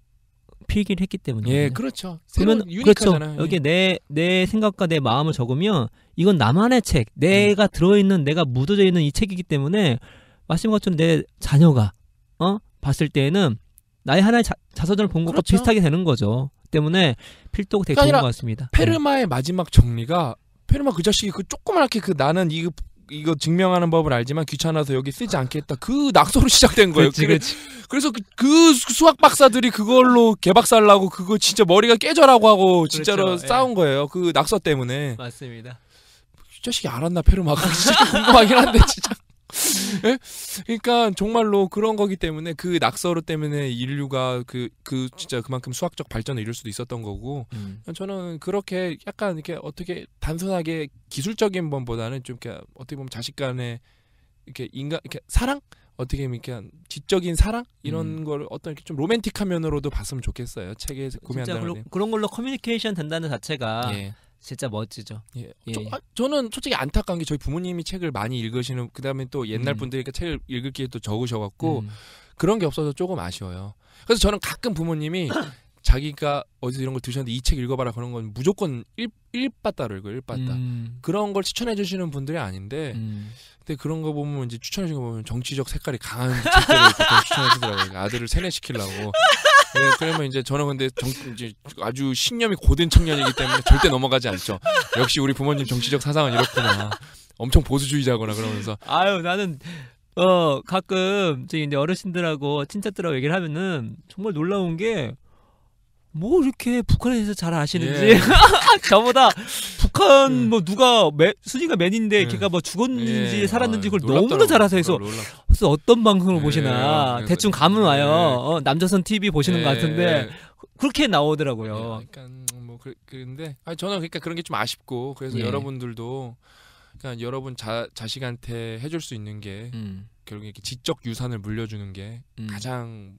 필기를 했기 때문에. 예, 그렇죠. 그러면 그렇죠. 예. 여기 내내 생각과 내 마음을 적으면 이건 나만의 책, 내가 음. 들어있는 내가 묻어져 있는 이 책이기 때문에 말씀 것처럼 내 자녀가 어 봤을 때에는 나의 하나의 자, 서전을본 것과 그렇죠. 비슷하게 되는 거죠. 때문에 필독 되게 좋은 것 같습니다. 네. 페르마의 네. 마지막 정리가 페르마 그 자식이 그 조그맣게 그 나는 이 이거 증명하는 법을 알지만 귀찮아서 여기 쓰지 않겠다. 그 낙서로 시작된 거예요. 그치, 그치. 그래서 그, 그, 수학 박사들이 그걸로 개박살나고 그거 진짜 머리가 깨져라고 하고 진짜로 그렇죠, 예. 싸운 예. 거예요. 그 낙서 때문에. 맞습니다. 이 자식이 알았나 페르마가 진짜 궁금하긴 한데 진짜. 예? 그러니까 정말로 그런 거기 때문에 그 낙서로 때문에 인류가 그그 그 진짜 그만큼 수학적 발전을 이룰 수도 있었던 거고 음. 저는 그렇게 약간 이렇게 어떻게 단순하게 기술적인 범보다는 좀 이렇게 어떻게 보면 자식 간의 이렇게 인간 이렇게 사랑 어떻게 보면 이렇게 지적인 사랑 이런 음. 걸 어떤 이렇게 좀 로맨틱한 면으로도 봤으면 좋겠어요 책에 구매한다는 그런 걸로 커뮤니케이션 된다는 자체가 예. 진짜 멋지죠. 예. 예. 저, 예. 아, 저는 솔직히 안타까운 게 저희 부모님이 책을 많이 읽으시는 그다음에 또 옛날 음. 분들이니까 책을 읽을 기회 도 적으셔 갖고 음. 그런 게 없어서 조금 아쉬워요. 그래서 저는 가끔 부모님이 자기가 어디서 이런 걸 드셨는데 이 책 읽어봐라 그런 건 무조건 일, 일바따를읽어 일바따 음. 그런 걸 추천해 주시는 분들이 아닌데 음. 근데 그런 거 보면 이제 추천해 주는 거 보면 정치적 색깔이 강한 책들을 추천해 주더라고요 그러니까 아들을 세뇌시키려고 네, 그러면 이제 저는 근데 정, 이제 아주 신념이 고된 청년이기 때문에 절대 넘어가지 않죠. 역시 우리 부모님 정치적 사상은 이렇구나. 엄청 보수주의자거나 그러면서 아유 나는 어 가끔 저희 이제 어르신들하고 친척들하고 얘기를 하면은 정말 놀라운 게뭐 이렇게 북한에 대해서 잘 아시는지 예. 저보다 북한 음. 뭐 누가 매, 순위가 맨인데 예. 걔가 뭐 죽었는지 예. 살았는지 그걸 아, 너무나 잘 아서 해서 그래서 어떤 방송을 예. 보시나 대충 감은 와요 예. 어, 남조선 TV 보시는 예. 것 같은데 그, 그렇게 나오더라고요. 그러니까 뭐 그, 런데 아니 저는 그러니까 그런 게 좀 아쉽고 그래서 여러분들도 그러니까 여러분 자, 자식한테 해줄 수 있는 게 음. 결국 에 지적 유산을 물려주는 게 음. 가장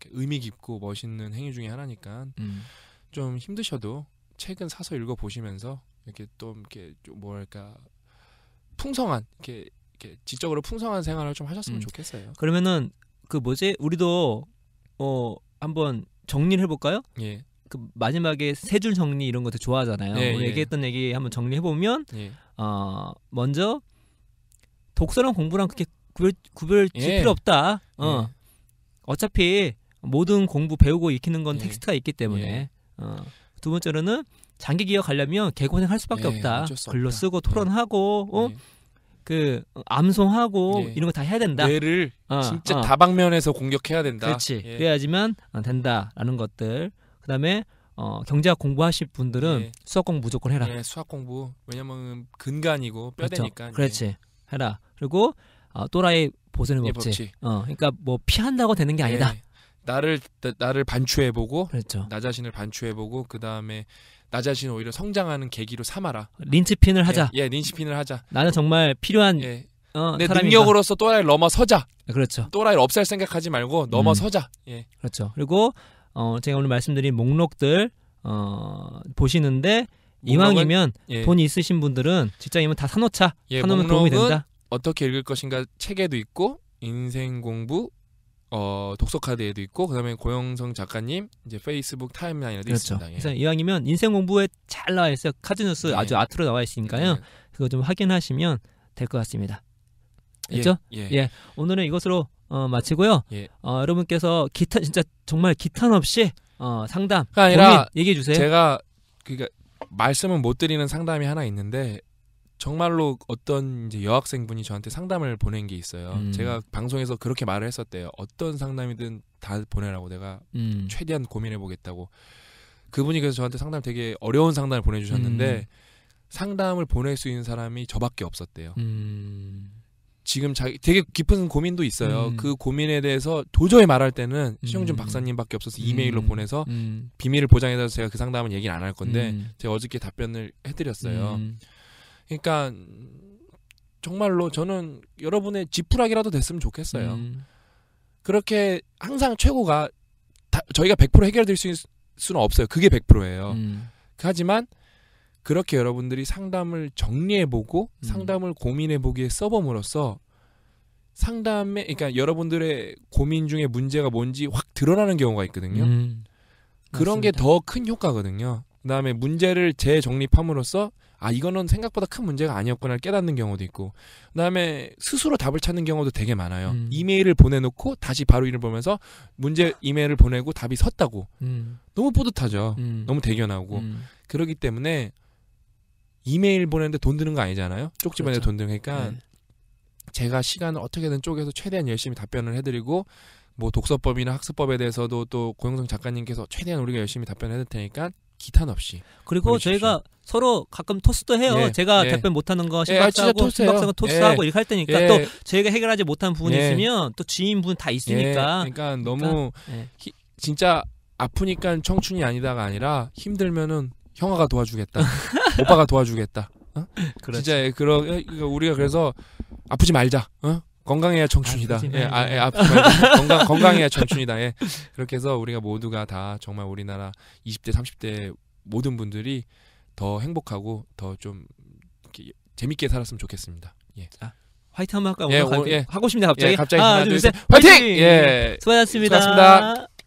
이렇게 의미 깊고 멋있는 행위 중의 하나니까 음. 좀 힘드셔도 책은 사서 읽어 보시면서 이렇게 또 이렇게 좀 뭐랄까 풍성한 이렇게 이렇게 지적으로 풍성한 생활을 좀 하셨으면 음. 좋겠어요. 그러면은 그 뭐지 우리도 어 한번 정리를 해볼까요? 예. 그 마지막에 세 줄 정리 이런 것도 좋아하잖아요. 예, 예. 얘기했던 얘기 한번 정리해 보면 예. 어, 먼저 독서랑 공부랑 그렇게 구별 구별질 예. 필요 없다. 어. 예. 어차피 모든 공부 배우고 익히는 건 예. 텍스트가 있기 때문에 예. 어, 두 번째로는 장기 기억하려면 개고생할 수밖에 예, 없다. 글로 쓰고 토론하고 어? 예. 그 암송하고 예. 이런 거 다 해야 된다. 뇌를 어, 진짜 어. 다방면에서 공격해야 된다. 그렇지. 예. 그래야지만 된다라는 것들. 그다음에 어, 경제학 공부하실 분들은 예. 수학 공부 무조건 해라. 예, 수학 공부. 왜냐면 근간이고 그렇죠. 뼈대니까. 그렇죠. 그렇지 해라. 그리고 어, 또라이 보세는 법칙. 법 어, 그러니까 뭐 피한다고 되는 게 아니다. 나를 나, 를 반추해보고 그렇죠. 나 자신을 반추해보고 그 다음에 나 자신 오히려 성장하는 계기로 삼아라. 린치핀을 하자. 예, 예 린치핀을 하자. 나는 정말 필요한 예. 어, 내 사람이다. 능력으로서 또라이를 넘어서자. 그렇죠. 또라이를 없앨 생각하지 말고 음. 넘어서자. 음. 예. 그렇죠. 그리고 어, 제가 오늘 말씀드린 목록들 어, 보시는데 목록은, 이왕이면 예. 돈 있으신 분들은 직장이면 다 사놓자. 예, 사놓으면 도움이 된다. 어떻게 읽을 것인가 책에도 있고 인생 공부 어 독서 카드에도 있고 그다음에 고영성 작가님 이제 페이스북 타임라인에도 그렇죠. 있습니다. 예. 그래서 이왕이면 인생 공부에 잘 나와 있어요. 카드뉴스 네. 아주 앞으로 나와 있으니까요. 네. 그거 좀 확인하시면 될 것 같습니다. 그죠 예, 예. 예. 오늘은 이것으로 어, 마치고요. 예. 어, 여러분께서 기타 진짜 정말 기탄 없이 어, 상담 고민 얘기해 주세요. 제가 그니까 말씀은 못 드리는 상담이 하나 있는데 정말로 어떤 이제 여학생분이 저한테 상담을 보낸 게 있어요. 음. 제가 방송에서 그렇게 말을 했었대요. 어떤 상담이든 다 보내라고 내가 음. 최대한 고민해 보겠다고. 그분이 그래서 저한테 상담 되게 어려운 상담을 보내주셨는데 음. 상담을 보낼 수 있는 사람이 저밖에 없었대요. 음. 지금 자기 되게 깊은 고민도 있어요. 음. 그 고민에 대해서 도저히 말할 때는 시용준 음. 박사님밖에 없어서 이메일로 보내서 비밀을 보장해서 제가 그 상담은 얘기를안 할 건데 제가 어저께 답변을 해드렸어요. 그러니까 정말로 저는 여러분의 지푸라기라도 됐으면 좋겠어요. 음. 그렇게 항상 최고가 다, 저희가 100% 해결될 수 있, 수는 없어요. 그게 100%예요. 음. 하지만 그렇게 여러분들이 상담을 정리해보고 음. 상담을 고민해보기에 써봄으로써 상담에 그러니까 여러분들의 고민 중에 문제가 뭔지 확 드러나는 경우가 있거든요. 음. 그런 게 더 큰 효과거든요. 그다음에 문제를 재정립함으로써 아 이거는 생각보다 큰 문제가 아니었구나 깨닫는 경우도 있고 그다음에 스스로 답을 찾는 경우도 되게 많아요 음. 이메일을 보내놓고 다시 바로 이를 보면서 문제 이메일을 보내고 답이 섰다고 음. 너무 뿌듯하죠 음. 너무 대견하고 음. 그러기 때문에 이메일 보내는데 돈 드는 거 아니잖아요 쪽지 보내는그돈 그렇죠. 드니까 네. 제가 시간을 어떻게든 쪼개서 최대한 열심히 답변을 해드리고 뭐 독서법이나 학습법에 대해서도 또 고영성 작가님께서 최대한 우리가 열심히 답변해 을 드릴 테니까 기탄 없이. 그리고 보내주십시오. 저희가 서로 가끔 토스도 해요. 예, 제가 예. 답변 못하는 거 심박사하고 예, 심박사가 아, 토스하고 예. 이렇게 할 때니까 또 예. 저희가 해결하지 못한 부분이 예. 있으면 또 지인분 다 있으니까. 그러니까 너무 그러니까, 히, 진짜 아프니까 청춘이 아니다가 아니라 힘들면은 형아가 도와주겠다, 오빠가 도와주겠다. 어? 진짜 그러 그러 그러니까 우리가 그래서 아프지 말자. 어? 건강해야 아, 청춘이다. 예, 네, 아, 네, 예, 아, 예, 아, 건강 건강해야 청춘이다. 예. 그렇게 해서 우리가 모두가 다 정말 우리나라 20대 30대 모든 분들이 더 행복하고 더 좀 재밌게 살았으면 좋겠습니다. 예. 자, 화이트 한번 할까? 예, 오, 예. 하고 싶네 갑자기. 예, 갑자기 하나, 하나 둘, 둘, 셋, 팅 화이팅! 예. 수고하셨습니다. 수고하셨습니다.